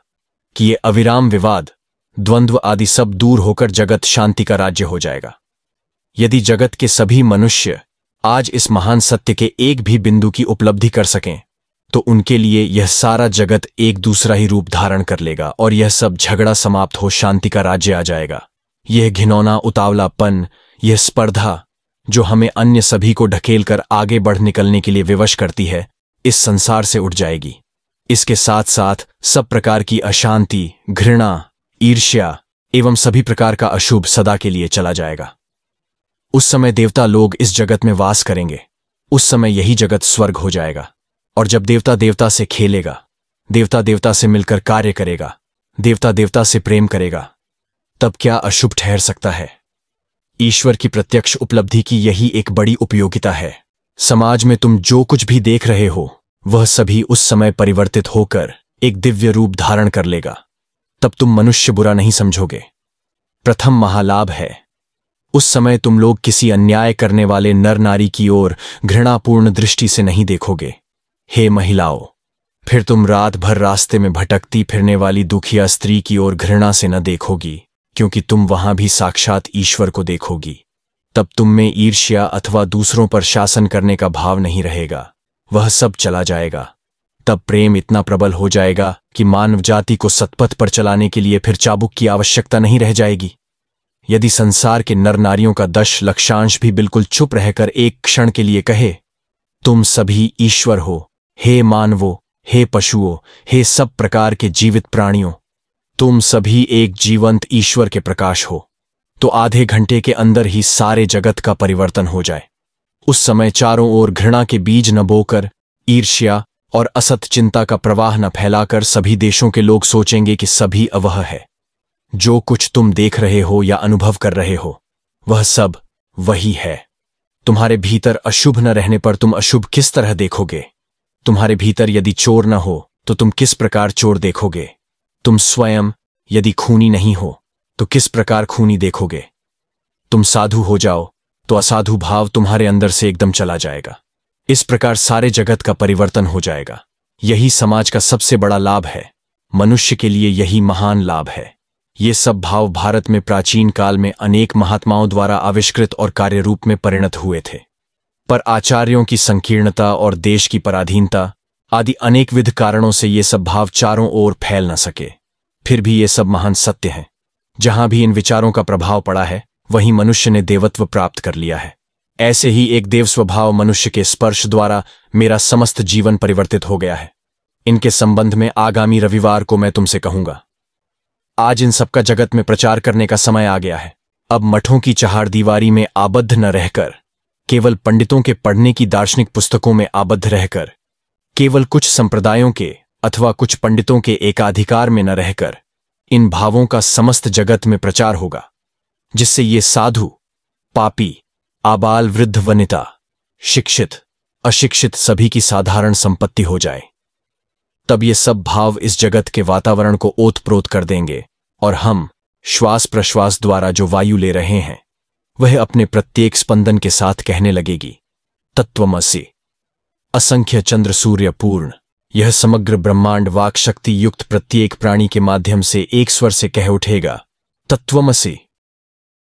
कि ये अविराम विवाद द्वंद्व आदि सब दूर होकर जगत शांति का राज्य हो जाएगा यदि जगत के सभी मनुष्य आज इस महान सत्य के एक भी बिंदु की उपलब्धि कर सकें तो उनके लिए यह सारा जगत एक दूसरा ही रूप धारण कर लेगा और यह सब झगड़ा समाप्त हो शांति का राज्य आ जाएगा यह घिनौना उतावलापन यह स्पर्धा जो हमें अन्य सभी को ढकेल कर आगे बढ़ निकलने के लिए विवश करती है इस संसार से उठ जाएगी इसके साथ साथ सब प्रकार की अशांति घृणा ईर्ष्या एवं सभी प्रकार का अशुभ सदा के लिए चला जाएगा उस समय देवता लोग इस जगत में वास करेंगे उस समय यही जगत स्वर्ग हो जाएगा और जब देवता देवता से खेलेगा देवता देवता से मिलकर कार्य करेगा देवता देवता से प्रेम करेगा तब क्या अशुभ ठहर सकता है ईश्वर की प्रत्यक्ष उपलब्धि की यही एक बड़ी उपयोगिता है समाज में तुम जो कुछ भी देख रहे हो वह सभी उस समय परिवर्तित होकर एक दिव्य रूप धारण कर लेगा तब तुम मनुष्य बुरा नहीं समझोगे प्रथम महालाभ है उस समय तुम लोग किसी अन्याय करने वाले नर नारी की ओर घृणापूर्ण दृष्टि से नहीं देखोगे हे महिलाओं फिर तुम रात भर रास्ते में भटकती फिरने वाली दुखिया स्त्री की ओर घृणा से न देखोगी क्योंकि तुम वहां भी साक्षात ईश्वर को देखोगी तब तुम में ईर्ष्या अथवा दूसरों पर शासन करने का भाव नहीं रहेगा वह सब चला जाएगा तब प्रेम इतना प्रबल हो जाएगा कि मानव जाति को सतपथ पर चलाने के लिए फिर चाबुक की आवश्यकता नहीं रह जाएगी यदि संसार के नर नारियों का दश लक्षांश भी बिल्कुल चुप रहकर एक क्षण के लिए कहे तुम सभी ईश्वर हो हे मानवो हे पशुओं हे सब प्रकार के जीवित प्राणियों तुम सभी एक जीवंत ईश्वर के प्रकाश हो तो आधे घंटे के अंदर ही सारे जगत का परिवर्तन हो जाए उस समय चारों ओर घृणा के बीज न बोकर ईर्ष्या और असत चिंता का प्रवाह न फैलाकर सभी देशों के लोग सोचेंगे कि सभी अवह है जो कुछ तुम देख रहे हो या अनुभव कर रहे हो वह सब वही है तुम्हारे भीतर अशुभ न रहने पर तुम अशुभ किस तरह देखोगे तुम्हारे भीतर यदि चोर न हो तो तुम किस प्रकार चोर देखोगे तुम स्वयं यदि खूनी नहीं हो तो किस प्रकार खूनी देखोगे तुम साधु हो जाओ तो असाधु भाव तुम्हारे अंदर से एकदम चला जाएगा इस प्रकार सारे जगत का परिवर्तन हो जाएगा यही समाज का सबसे बड़ा लाभ है मनुष्य के लिए यही महान लाभ है ये सब भाव भारत में प्राचीन काल में अनेक महात्माओं द्वारा आविष्कृत और कार्य रूप में परिणत हुए थे पर आचार्यों की संकीर्णता और देश की पराधीनता आदि अनेकविध कारणों से ये सब भाव चारों ओर फैल न सके फिर भी ये सब महान सत्य हैं जहां भी इन विचारों का प्रभाव पड़ा है वहीं मनुष्य ने देवत्व प्राप्त कर लिया है ऐसे ही एक देव स्वभाव मनुष्य के स्पर्श द्वारा मेरा समस्त जीवन परिवर्तित हो गया है इनके संबंध में आगामी रविवार को मैं तुमसे कहूंगा आज इन सबका जगत में प्रचार करने का समय आ गया है अब मठों की चहार दीवारी में आबद्ध न रहकर केवल पंडितों के पढ़ने की दार्शनिक पुस्तकों में आबद्ध रहकर केवल कुछ संप्रदायों के अथवा कुछ पंडितों के एकाधिकार में न रहकर इन भावों का समस्त जगत में प्रचार होगा जिससे ये साधु पापी आबाल वृद्ध वनिता शिक्षित अशिक्षित सभी की साधारण संपत्ति हो जाए तब ये सब भाव इस जगत के वातावरण को ओतप्रोत कर देंगे और हम श्वास प्रश्वास द्वारा जो वायु ले रहे हैं वह अपने प्रत्येक स्पंदन के साथ कहने लगेगी तत्वमसी असंख्य चंद्र सूर्य पूर्ण यह समग्र ब्रह्मांड वाक शक्ति युक्त प्रत्येक प्राणी के माध्यम से एक स्वर से कह उठेगा तत्वमसी